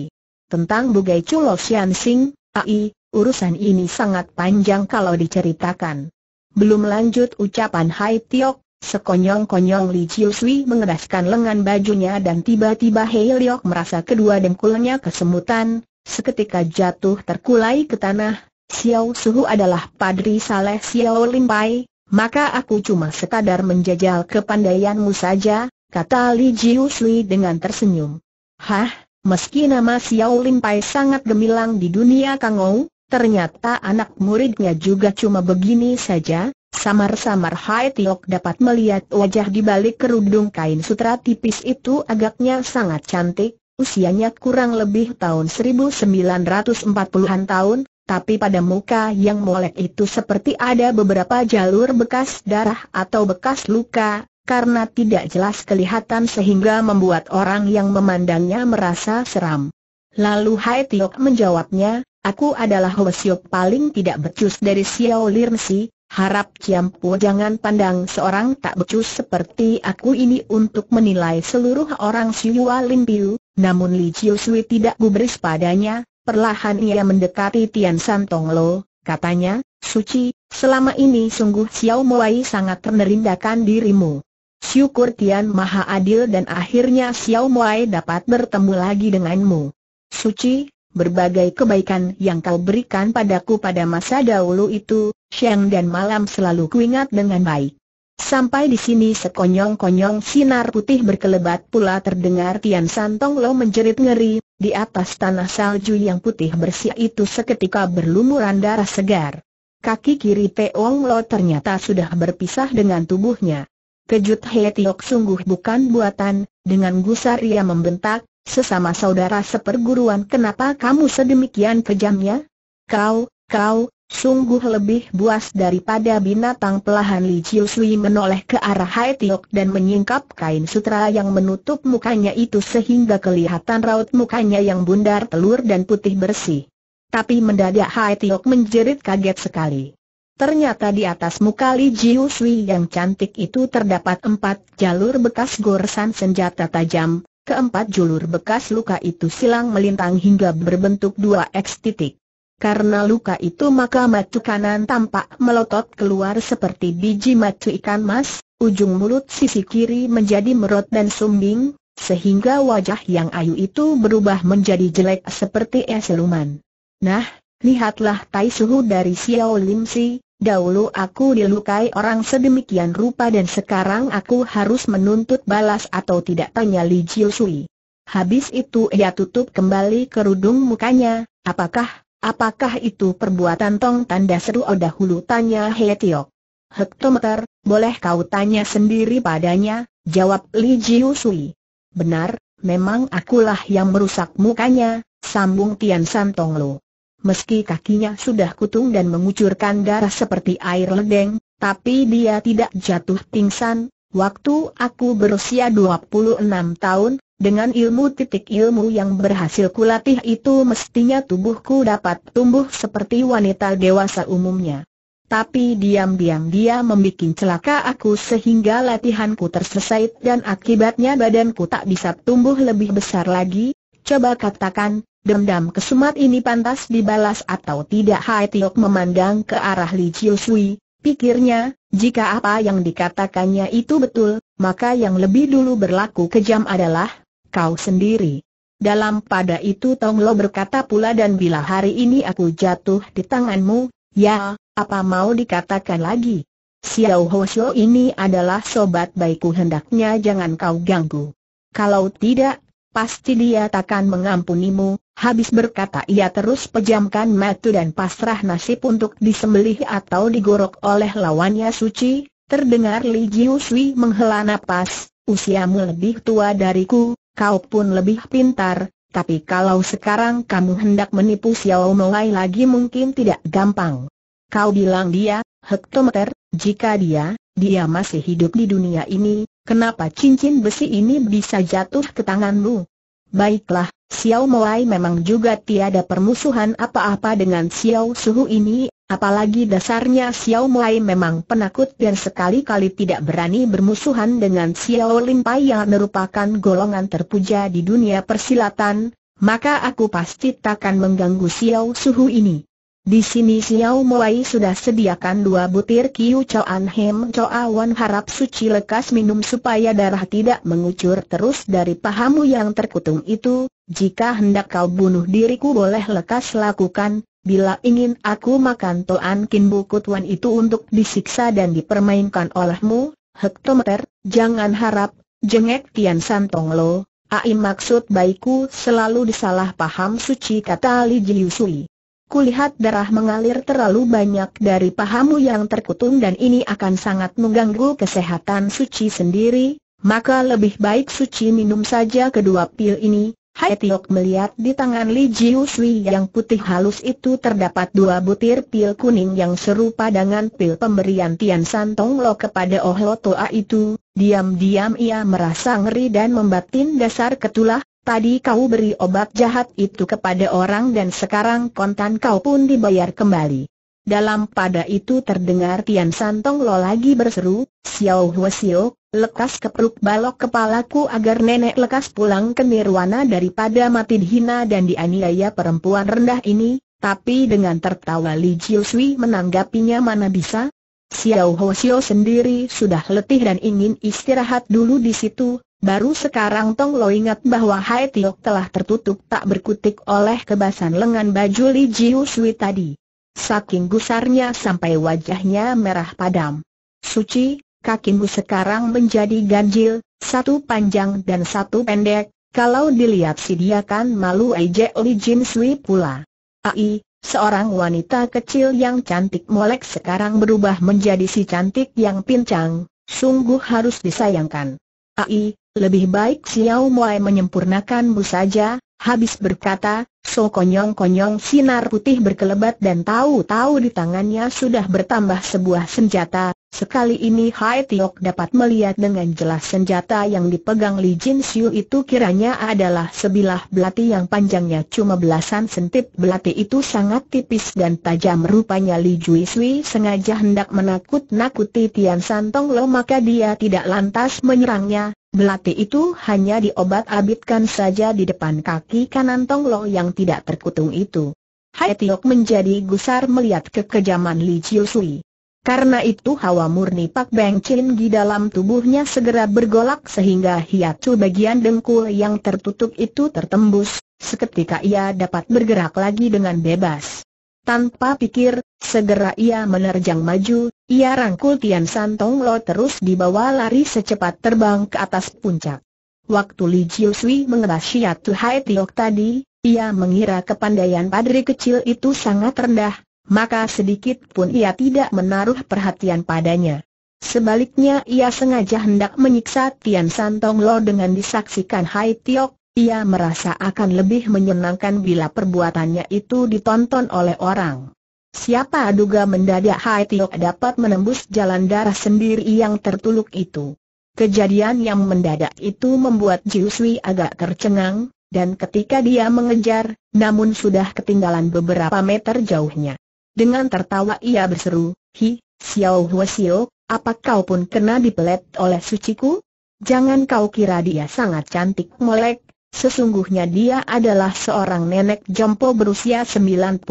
Tentang Bugai Chulo Xian Sing, AI, urusan ini sangat panjang kalau diceritakan. Belum lanjut ucapan Hai Tiok, sekonyong-konyong Li Chiu Sui mengeraskan lengan bajunya dan tiba-tiba Hei Liok merasa kedua dengkulnya kesemutan, seketika jatuh terkulai ke tanah. Xiao Suhu adalah padri saleh Xiao Lim Pai, maka aku cuma sekadar menjajal kepandaianmu saja, kata Li Jiusli dengan tersenyum. Hah, meski nama Xiao Lim Pai sangat gemilang di dunia Kangou, ternyata anak muridnya juga cuma begini saja, samar-samar Hai Tiok dapat melihat wajah di balik kerudung kain sutra tipis itu agaknya sangat cantik, usianya kurang lebih tahun 1940-an tahun, tapi pada muka yang molek itu seperti ada beberapa jalur bekas darah atau bekas luka, karena tidak jelas kelihatan sehingga membuat orang yang memandangnya merasa seram. Lalu Hai Tiok menjawabnya, aku adalah Siok paling tidak becus dari Xiao Lin Si, harap Ciampu jangan pandang seorang tak becus seperti aku ini untuk menilai seluruh orang Xiao Lin Piu, namun Li Chiu Sui tidak gubris padanya, perlahan ia mendekati Tian San Tong Lo, katanya, Suci, selama ini sungguh Xiao Moai sangat merindakan dirimu. Syukur Tian Maha Adil dan akhirnya Xiao Muai dapat bertemu lagi denganmu. Suci, berbagai kebaikan yang kau berikan padaku pada masa dahulu itu, siang dan malam selalu kuingat dengan baik. Sampai di sini sekonyong-konyong sinar putih berkelebat pula terdengar Tian Santong Lo menjerit ngeri, di atas tanah salju yang putih bersih itu seketika berlumuran darah segar. Kaki kiri Peong Lo ternyata sudah berpisah dengan tubuhnya. Kejut Hetiok sungguh bukan buatan, dengan gusar ia membentak, sesama saudara seperguruan kenapa kamu sedemikian kejamnya? Kau, kau, sungguh lebih buas daripada binatang pelahan Li Chiu Sui menoleh ke arah Hetiok dan menyingkap kain sutra yang menutup mukanya itu sehingga kelihatan raut mukanya yang bundar telur dan putih bersih. Tapi mendadak Hai menjerit kaget sekali. Ternyata di atas muka Li Jiu Sui yang cantik itu terdapat empat jalur bekas goresan senjata tajam, keempat jalur bekas luka itu silang melintang hingga berbentuk dua X titik. Karena luka itu maka matu kanan tampak melotot keluar seperti biji matu ikan mas, ujung mulut sisi kiri menjadi merot dan sumbing, sehingga wajah yang ayu itu berubah menjadi jelek seperti es luman. Nah, lihatlah Tai Suhu dari Xiao Lim Si, Dahulu aku dilukai orang sedemikian rupa dan sekarang aku harus menuntut balas atau tidak tanya Li Jiu Sui. Habis itu ia tutup kembali kerudung mukanya, apakah, apakah itu perbuatan tong tanda seru oh dahulu tanya He Tiok. Hektometer, boleh kau tanya sendiri padanya, jawab Li Jiu Sui. Benar, memang akulah yang merusak mukanya, sambung Tian Santong Lu. Meski kakinya sudah kutung dan mengucurkan darah seperti air ledeng, tapi dia tidak jatuh pingsan. Waktu aku berusia 26 tahun, dengan ilmu titik ilmu yang berhasil kulatih itu mestinya tubuhku dapat tumbuh seperti wanita dewasa umumnya. Tapi diam-diam dia membuat celaka aku sehingga latihanku tersesat dan akibatnya badanku tak bisa tumbuh lebih besar lagi. Coba katakan, Dendam kesumat ini pantas dibalas atau tidak Hai Tiok memandang ke arah Li Chiu Sui, pikirnya, jika apa yang dikatakannya itu betul, maka yang lebih dulu berlaku kejam adalah, kau sendiri. Dalam pada itu Tong Lo berkata pula dan bila hari ini aku jatuh di tanganmu, ya, apa mau dikatakan lagi? Xiao Hosio ini adalah sobat baikku hendaknya jangan kau ganggu. Kalau tidak, pasti dia takkan mengampunimu, habis berkata ia terus pejamkan mata dan pasrah nasib untuk disembelih atau digorok oleh lawannya suci, terdengar Li Jiu menghela napas, usiamu lebih tua dariku, kau pun lebih pintar, tapi kalau sekarang kamu hendak menipu Xiao Mulai lagi mungkin tidak gampang. Kau bilang dia, hektometer, jika dia, dia masih hidup di dunia ini, Kenapa cincin besi ini bisa jatuh ke tanganmu? Baiklah, Xiao Moai memang juga tiada permusuhan apa-apa dengan Xiao Suhu ini, apalagi dasarnya Xiao Moai memang penakut dan sekali-kali tidak berani bermusuhan dengan Xiao Lin Pai yang merupakan golongan terpuja di dunia persilatan, maka aku pasti takkan mengganggu Xiao Suhu ini. Di sini Xiao Moai sudah sediakan dua butir Kiu An Hem Awan harap suci lekas minum supaya darah tidak mengucur terus dari pahamu yang terkutung itu, jika hendak kau bunuh diriku boleh lekas lakukan, bila ingin aku makan Toan Kin Tuan itu untuk disiksa dan dipermainkan olehmu, hektometer, jangan harap, jengek Tian Santong Lo, ai maksud baikku selalu disalah paham suci kata Li Jiu Sui. Kulihat darah mengalir terlalu banyak dari pahamu yang terkutung dan ini akan sangat mengganggu kesehatan Suci sendiri, maka lebih baik Suci minum saja kedua pil ini. Hai Tiok melihat di tangan Li Jiu Sui yang putih halus itu terdapat dua butir pil kuning yang serupa dengan pil pemberian Tian San Tong Lo kepada Oh Lo Toa itu, diam-diam ia merasa ngeri dan membatin dasar ketulah, Tadi kau beri obat jahat itu kepada orang dan sekarang kontan kau pun dibayar kembali. Dalam pada itu terdengar Tian Santong Lo lagi berseru, Xiao Hua Xiao, lekas keperuk balok kepalaku agar nenek lekas pulang ke Nirwana daripada mati dihina dan dianiaya perempuan rendah ini, tapi dengan tertawa Li Jiu Sui menanggapinya mana bisa? Xiao Hua Xiao sendiri sudah letih dan ingin istirahat dulu di situ, Baru sekarang Tong Lo ingat bahwa Hai Tiok telah tertutup tak berkutik oleh kebasan lengan baju Li Jiu Sui tadi. Saking gusarnya sampai wajahnya merah padam. Suci, kakimu sekarang menjadi ganjil, satu panjang dan satu pendek, kalau dilihat si dia kan malu Eje Li Jin Sui pula. Ai, seorang wanita kecil yang cantik molek sekarang berubah menjadi si cantik yang pincang, sungguh harus disayangkan. Ai, lebih baik Xiao menyempurnakan menyempurnakanmu saja, habis berkata, so konyong-konyong sinar putih berkelebat dan tahu-tahu di tangannya sudah bertambah sebuah senjata. Sekali ini Hai Tiok dapat melihat dengan jelas senjata yang dipegang Li Jin Xiu itu kiranya adalah sebilah belati yang panjangnya cuma belasan sentip belati itu sangat tipis dan tajam rupanya Li Jui Sui sengaja hendak menakut-nakuti Tian Santong Lo maka dia tidak lantas menyerangnya, Belati itu hanya diobat-abitkan saja di depan kaki kanan Tong Lo yang tidak terkutung itu. Hai Tiok menjadi gusar melihat kekejaman Li Chiu Sui. Karena itu hawa murni Pak Beng Chin di dalam tubuhnya segera bergolak sehingga hiatu bagian dengkul yang tertutup itu tertembus, seketika ia dapat bergerak lagi dengan bebas. Tanpa pikir, segera ia menerjang maju, ia rangkul Tian Santong Lo terus dibawa lari secepat terbang ke atas puncak. Waktu Li Jiu Sui mengeras Syiat Hai Tiok tadi, ia mengira kepandaian padri kecil itu sangat rendah, maka sedikit pun ia tidak menaruh perhatian padanya. Sebaliknya ia sengaja hendak menyiksa Tian Santong Lo dengan disaksikan Hai Tiok, ia merasa akan lebih menyenangkan bila perbuatannya itu ditonton oleh orang. Siapa duga mendadak Hai Tiok dapat menembus jalan darah sendiri yang tertuluk itu. Kejadian yang mendadak itu membuat Jiu agak tercengang, dan ketika dia mengejar, namun sudah ketinggalan beberapa meter jauhnya. Dengan tertawa ia berseru, Hi, Xiao Hua Xiao, apa kau pun kena dipelet oleh suciku? Jangan kau kira dia sangat cantik molek, Sesungguhnya dia adalah seorang nenek jompo berusia 96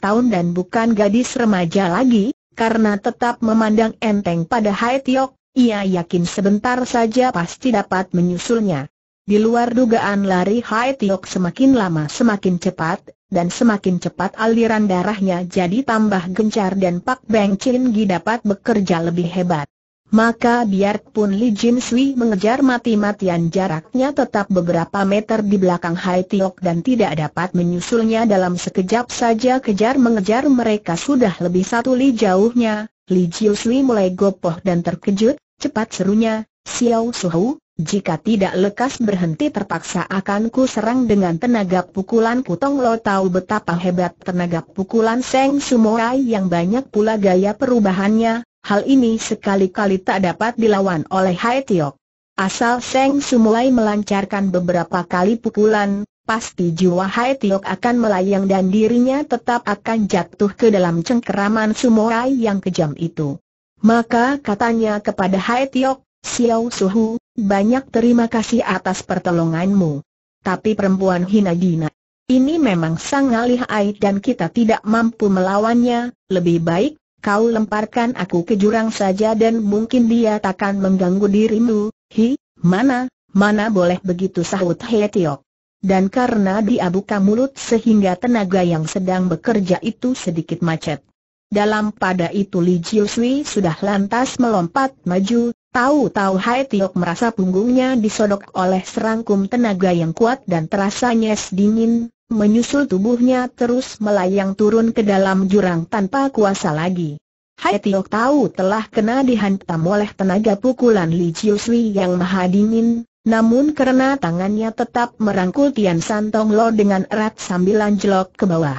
tahun dan bukan gadis remaja lagi, karena tetap memandang enteng pada Hai Tiok, ia yakin sebentar saja pasti dapat menyusulnya. Di luar dugaan lari Hai Tiok semakin lama semakin cepat, dan semakin cepat aliran darahnya jadi tambah gencar dan Pak Beng Chin Gi dapat bekerja lebih hebat. Maka biarpun Li Jin Sui mengejar mati-matian jaraknya tetap beberapa meter di belakang Hai Tiok dan tidak dapat menyusulnya dalam sekejap saja kejar mengejar mereka sudah lebih satu li jauhnya, Li Jin Sui mulai gopoh dan terkejut, cepat serunya, Xiao Suhu, jika tidak lekas berhenti terpaksa akan ku serang dengan tenaga pukulan kutong lo tahu betapa hebat tenaga pukulan Seng Sumoai yang banyak pula gaya perubahannya, Hal ini sekali-kali tak dapat dilawan oleh Hai Tiok. Asal Seng mulai melancarkan beberapa kali pukulan, pasti jiwa Hai Tiok akan melayang dan dirinya tetap akan jatuh ke dalam cengkeraman sumurai yang kejam itu. Maka katanya kepada Hai Tiok, Xiao Suhu, banyak terima kasih atas pertolonganmu. Tapi perempuan hina dina. Ini memang sangat lihai dan kita tidak mampu melawannya, lebih baik kau lemparkan aku ke jurang saja dan mungkin dia takkan mengganggu dirimu, hi, mana, mana boleh begitu sahut He Tiok. Dan karena dia buka mulut sehingga tenaga yang sedang bekerja itu sedikit macet. Dalam pada itu Li Jiu Sui sudah lantas melompat maju, tahu-tahu Hai Tiok merasa punggungnya disodok oleh serangkum tenaga yang kuat dan terasa nyes dingin, Menyusul tubuhnya terus melayang turun ke dalam jurang tanpa kuasa lagi. Hai Tiok tahu telah kena dihantam oleh tenaga pukulan Li Chiu Sui yang maha dingin, namun karena tangannya tetap merangkul Tian Santong Lo dengan erat sambil anjlok ke bawah.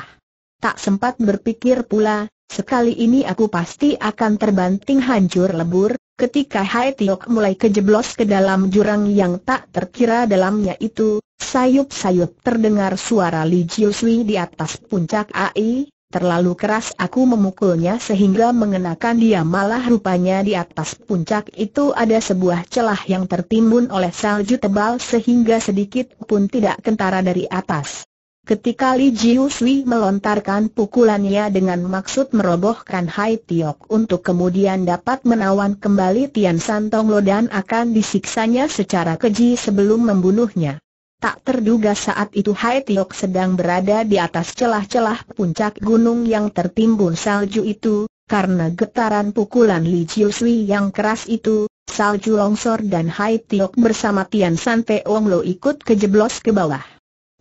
Tak sempat berpikir pula, sekali ini aku pasti akan terbanting hancur lebur, ketika Hai Tiok mulai kejeblos ke dalam jurang yang tak terkira dalamnya itu, Sayup-sayup terdengar suara Li Jiusui di atas puncak AI, terlalu keras aku memukulnya sehingga mengenakan dia malah rupanya di atas puncak itu ada sebuah celah yang tertimbun oleh salju tebal sehingga sedikit pun tidak kentara dari atas. Ketika Li Jiusui melontarkan pukulannya dengan maksud merobohkan Hai Tiok untuk kemudian dapat menawan kembali Tian Santong Lo dan akan disiksanya secara keji sebelum membunuhnya. Tak terduga saat itu Hai Tiok sedang berada di atas celah-celah puncak gunung yang tertimbun salju itu, karena getaran pukulan Li Jiu Sui yang keras itu, salju longsor dan Hai Tiok bersama Tian San Peong Lo ikut kejeblos ke bawah.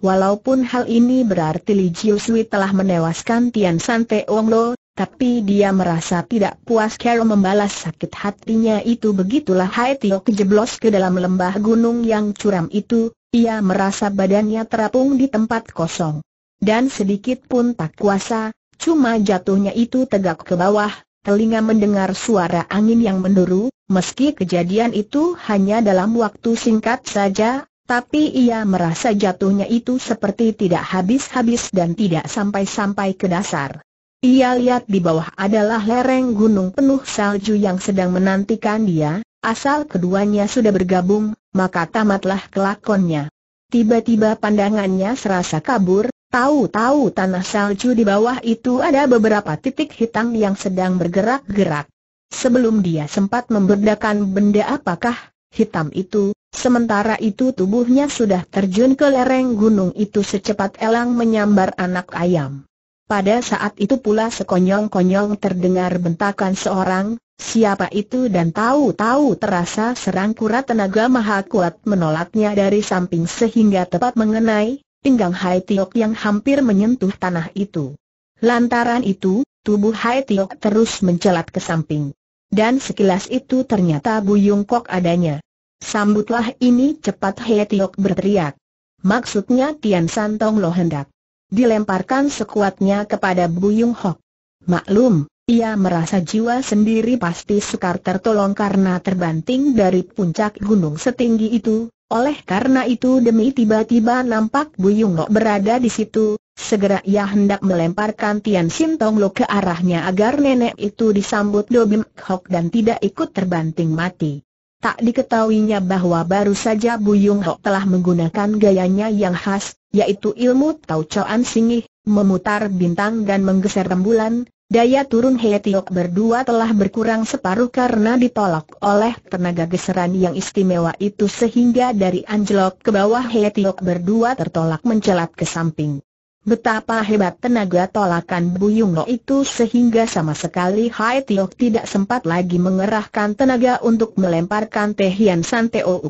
Walaupun hal ini berarti Li Jiu Sui telah menewaskan Tian San Peong Lo, tapi dia merasa tidak puas kalau membalas sakit hatinya itu begitulah Hai Tiok kejeblos ke dalam lembah gunung yang curam itu, ia merasa badannya terapung di tempat kosong. Dan sedikit pun tak kuasa, cuma jatuhnya itu tegak ke bawah, telinga mendengar suara angin yang menduru, meski kejadian itu hanya dalam waktu singkat saja, tapi ia merasa jatuhnya itu seperti tidak habis-habis dan tidak sampai-sampai ke dasar. Ia lihat di bawah adalah lereng gunung penuh salju yang sedang menantikan dia, asal keduanya sudah bergabung, maka tamatlah kelakonnya. Tiba-tiba pandangannya serasa kabur, tahu-tahu tanah salju di bawah itu ada beberapa titik hitam yang sedang bergerak-gerak. Sebelum dia sempat membedakan benda apakah hitam itu, sementara itu tubuhnya sudah terjun ke lereng gunung itu secepat elang menyambar anak ayam. Pada saat itu pula sekonyong-konyong terdengar bentakan seorang, siapa itu dan tahu-tahu terasa serang kura tenaga maha kuat menolaknya dari samping sehingga tepat mengenai pinggang Hai Tiok yang hampir menyentuh tanah itu. Lantaran itu, tubuh Hai Tiok terus mencelat ke samping. Dan sekilas itu ternyata Buyung Kok adanya. Sambutlah ini cepat Hai Tiok berteriak. Maksudnya Tian Santong lo hendak dilemparkan sekuatnya kepada Bu Buyung Hok. Maklum, ia merasa jiwa sendiri pasti sukar tertolong karena terbanting dari puncak gunung setinggi itu. Oleh karena itu demi tiba-tiba nampak Bu Buyung Hok berada di situ, segera ia hendak melemparkan Tian Xin Tong Lo ke arahnya agar nenek itu disambut Do Bim Hok dan tidak ikut terbanting mati. Tak diketahuinya bahwa baru saja Bu Yung Ho telah menggunakan gayanya yang khas, yaitu ilmu Tau Choan Singih, memutar bintang dan menggeser rembulan, daya turun He Tiok berdua telah berkurang separuh karena ditolak oleh tenaga geseran yang istimewa itu sehingga dari anjlok ke bawah He Tiok berdua tertolak mencelat ke samping. Betapa hebat tenaga tolakan Bu Lo itu sehingga sama sekali Hai Tiok tidak sempat lagi mengerahkan tenaga untuk melemparkan Tehian San Teo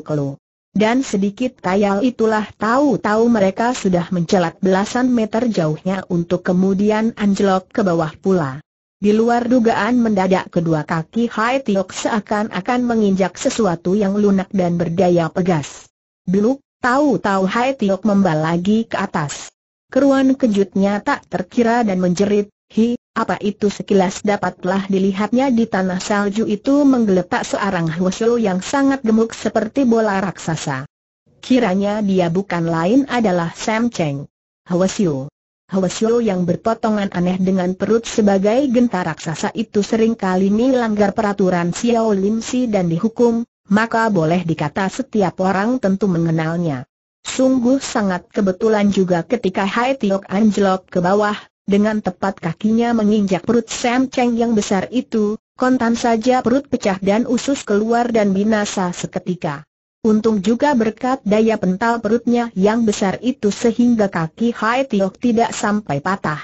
Dan sedikit tayal itulah tahu-tahu mereka sudah mencelat belasan meter jauhnya untuk kemudian anjlok ke bawah pula. Di luar dugaan mendadak kedua kaki Hai Tiok seakan-akan menginjak sesuatu yang lunak dan berdaya pegas. Beluk, tahu-tahu Hai Tiok membal lagi ke atas. Keruan kejutnya tak terkira dan menjerit, hi, apa itu sekilas dapatlah dilihatnya di tanah salju itu menggeletak seorang husu yang sangat gemuk seperti bola raksasa. Kiranya dia bukan lain adalah Sam Cheng. Husu. Husu yang berpotongan aneh dengan perut sebagai genta raksasa itu seringkali melanggar peraturan Xiao Lim Si dan dihukum, maka boleh dikata setiap orang tentu mengenalnya. Sungguh sangat kebetulan juga ketika Hai Tiok anjlok ke bawah, dengan tepat kakinya menginjak perut Sam Cheng yang besar itu, kontan saja perut pecah dan usus keluar dan binasa seketika. Untung juga berkat daya pental perutnya yang besar itu sehingga kaki Hai Tiok tidak sampai patah.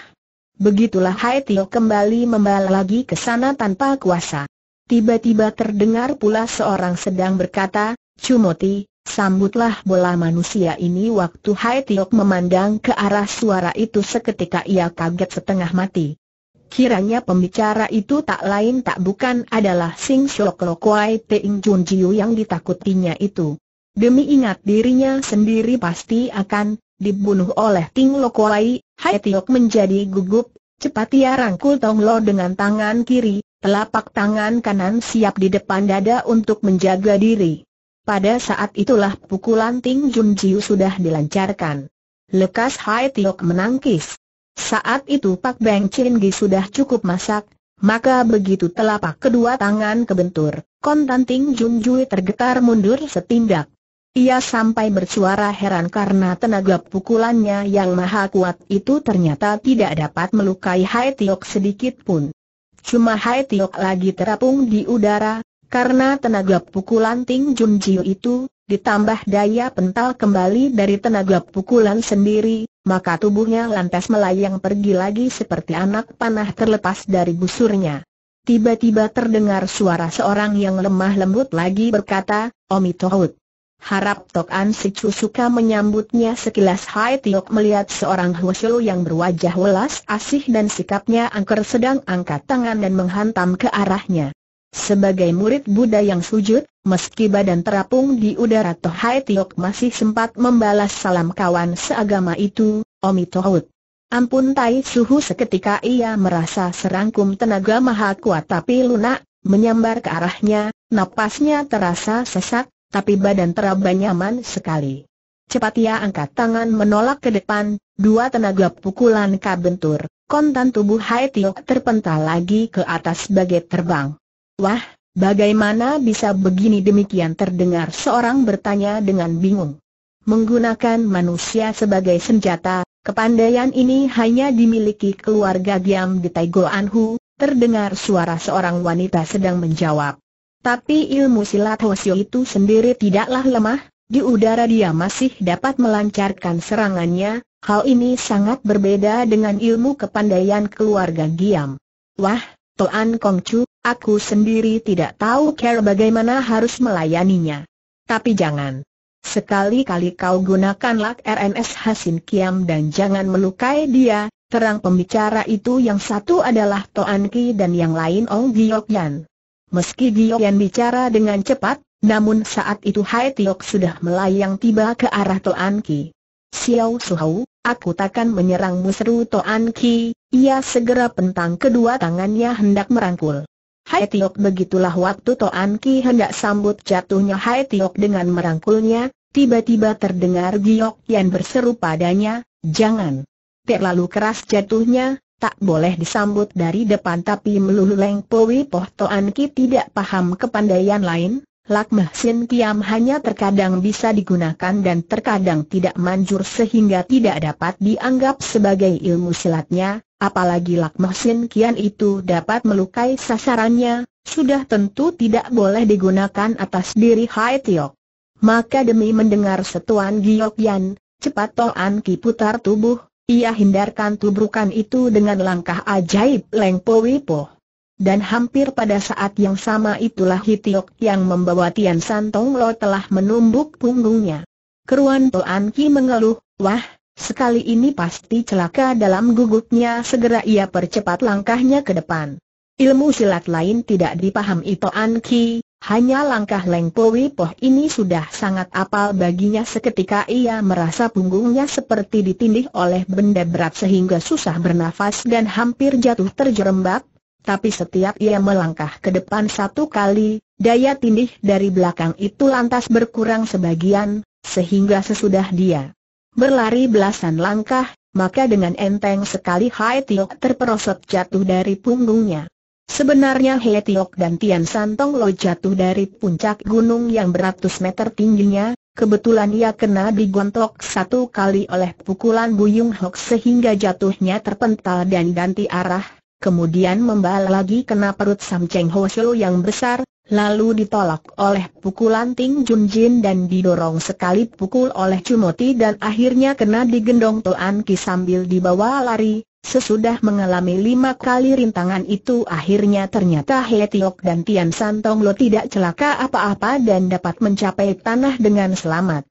Begitulah Hai Tiok kembali membal lagi ke sana tanpa kuasa. Tiba-tiba terdengar pula seorang sedang berkata, Cumoti, Sambutlah bola manusia ini waktu Hai Tiok memandang ke arah suara itu seketika ia kaget setengah mati. Kiranya pembicara itu tak lain tak bukan adalah Sing Shok Lo Kuai Teing Jun Jiu yang ditakutinya itu. Demi ingat dirinya sendiri pasti akan dibunuh oleh Ting Lo Kwai, Hai Tiok menjadi gugup, cepat ia rangkul Tong Lo dengan tangan kiri, telapak tangan kanan siap di depan dada untuk menjaga diri. Pada saat itulah pukulan Ting Jun Jiu sudah dilancarkan. Lekas Hai Tiok menangkis. Saat itu Pak Beng Chin Gi sudah cukup masak, maka begitu telapak kedua tangan kebentur, kontan Ting Jun Jui tergetar mundur setindak. Ia sampai bersuara heran karena tenaga pukulannya yang maha kuat itu ternyata tidak dapat melukai Hai Tiok sedikit pun. Cuma Hai Tiok lagi terapung di udara, karena tenaga pukulan Ting Jun Jiu itu, ditambah daya pental kembali dari tenaga pukulan sendiri, maka tubuhnya lantas melayang pergi lagi seperti anak panah terlepas dari busurnya. Tiba-tiba terdengar suara seorang yang lemah lembut lagi berkata, Omi Tohut. Harap Tok An si suka menyambutnya sekilas Hai Tiok melihat seorang Huoshu yang berwajah welas asih dan sikapnya angker sedang angkat tangan dan menghantam ke arahnya. Sebagai murid Buddha yang sujud, meski badan terapung di udara Toh Tiok masih sempat membalas salam kawan seagama itu, Omi Tohut. Ampun Tai Suhu seketika ia merasa serangkum tenaga maha kuat tapi lunak, menyambar ke arahnya, napasnya terasa sesak, tapi badan teraba nyaman sekali. Cepat ia angkat tangan menolak ke depan, dua tenaga pukulan kabentur, kontan tubuh Hai Tiok terpental lagi ke atas sebagai terbang. Wah, bagaimana bisa begini demikian terdengar seorang bertanya dengan bingung. Menggunakan manusia sebagai senjata, kepandaian ini hanya dimiliki keluarga Giam di Taigo Anhu, terdengar suara seorang wanita sedang menjawab. Tapi ilmu silat Hoshio itu sendiri tidaklah lemah, di udara dia masih dapat melancarkan serangannya, hal ini sangat berbeda dengan ilmu kepandaian keluarga Giam. Wah, Toan Kongcu, Aku sendiri tidak tahu cara bagaimana harus melayaninya. Tapi jangan. Sekali-kali kau gunakan lak RNS Hasin Kiam dan jangan melukai dia, terang pembicara itu yang satu adalah Toan Ki dan yang lain Ong Giok Yan. Meski Giok Yan bicara dengan cepat, namun saat itu Hai Tiok sudah melayang tiba ke arah Toan Ki. Xiao Suhou, aku takkan menyerangmu seru Toan Ki, ia segera pentang kedua tangannya hendak merangkul. Hai Tiok begitulah waktu Toan Ki hendak sambut jatuhnya Hai Tiok dengan merangkulnya, tiba-tiba terdengar Giok Yan berseru padanya, jangan. Terlalu keras jatuhnya, tak boleh disambut dari depan tapi melulu Leng Powi Poh Toan Ki tidak paham kepandaian lain, Lakmah Sin Kiam hanya terkadang bisa digunakan dan terkadang tidak manjur sehingga tidak dapat dianggap sebagai ilmu silatnya, apalagi Lakmah Sin Kian itu dapat melukai sasarannya, sudah tentu tidak boleh digunakan atas diri Hai Tiok. Maka demi mendengar setuan Giyok Yan, cepat Toan Ki putar tubuh, ia hindarkan tubrukan itu dengan langkah ajaib Leng Po Wipo. Dan hampir pada saat yang sama itulah Hitiok yang membawa Tian San Tong Lo telah menumbuk punggungnya. Keruan Toan Ki mengeluh, wah, sekali ini pasti celaka dalam gugupnya segera ia percepat langkahnya ke depan. Ilmu silat lain tidak dipahami Toan Ki, hanya langkah Leng Powi Poh ini sudah sangat apal baginya seketika ia merasa punggungnya seperti ditindih oleh benda berat sehingga susah bernafas dan hampir jatuh terjerembab, tapi setiap ia melangkah ke depan satu kali, daya tindih dari belakang itu lantas berkurang sebagian, sehingga sesudah dia berlari belasan langkah, maka dengan enteng sekali Hai Tiok terperosot jatuh dari punggungnya. Sebenarnya Hai Tiok dan Tian Santong Lo jatuh dari puncak gunung yang beratus meter tingginya, kebetulan ia kena digontok satu kali oleh pukulan Buyung Hok sehingga jatuhnya terpental dan ganti arah, kemudian membal lagi kena perut Sam Cheng Ho Shou yang besar, lalu ditolak oleh pukulan Ting Jun Jin dan didorong sekali pukul oleh Cumoti dan akhirnya kena digendong Toan Ki sambil dibawa lari. Sesudah mengalami lima kali rintangan itu akhirnya ternyata He Tiok dan Tian Santong Lo tidak celaka apa-apa dan dapat mencapai tanah dengan selamat.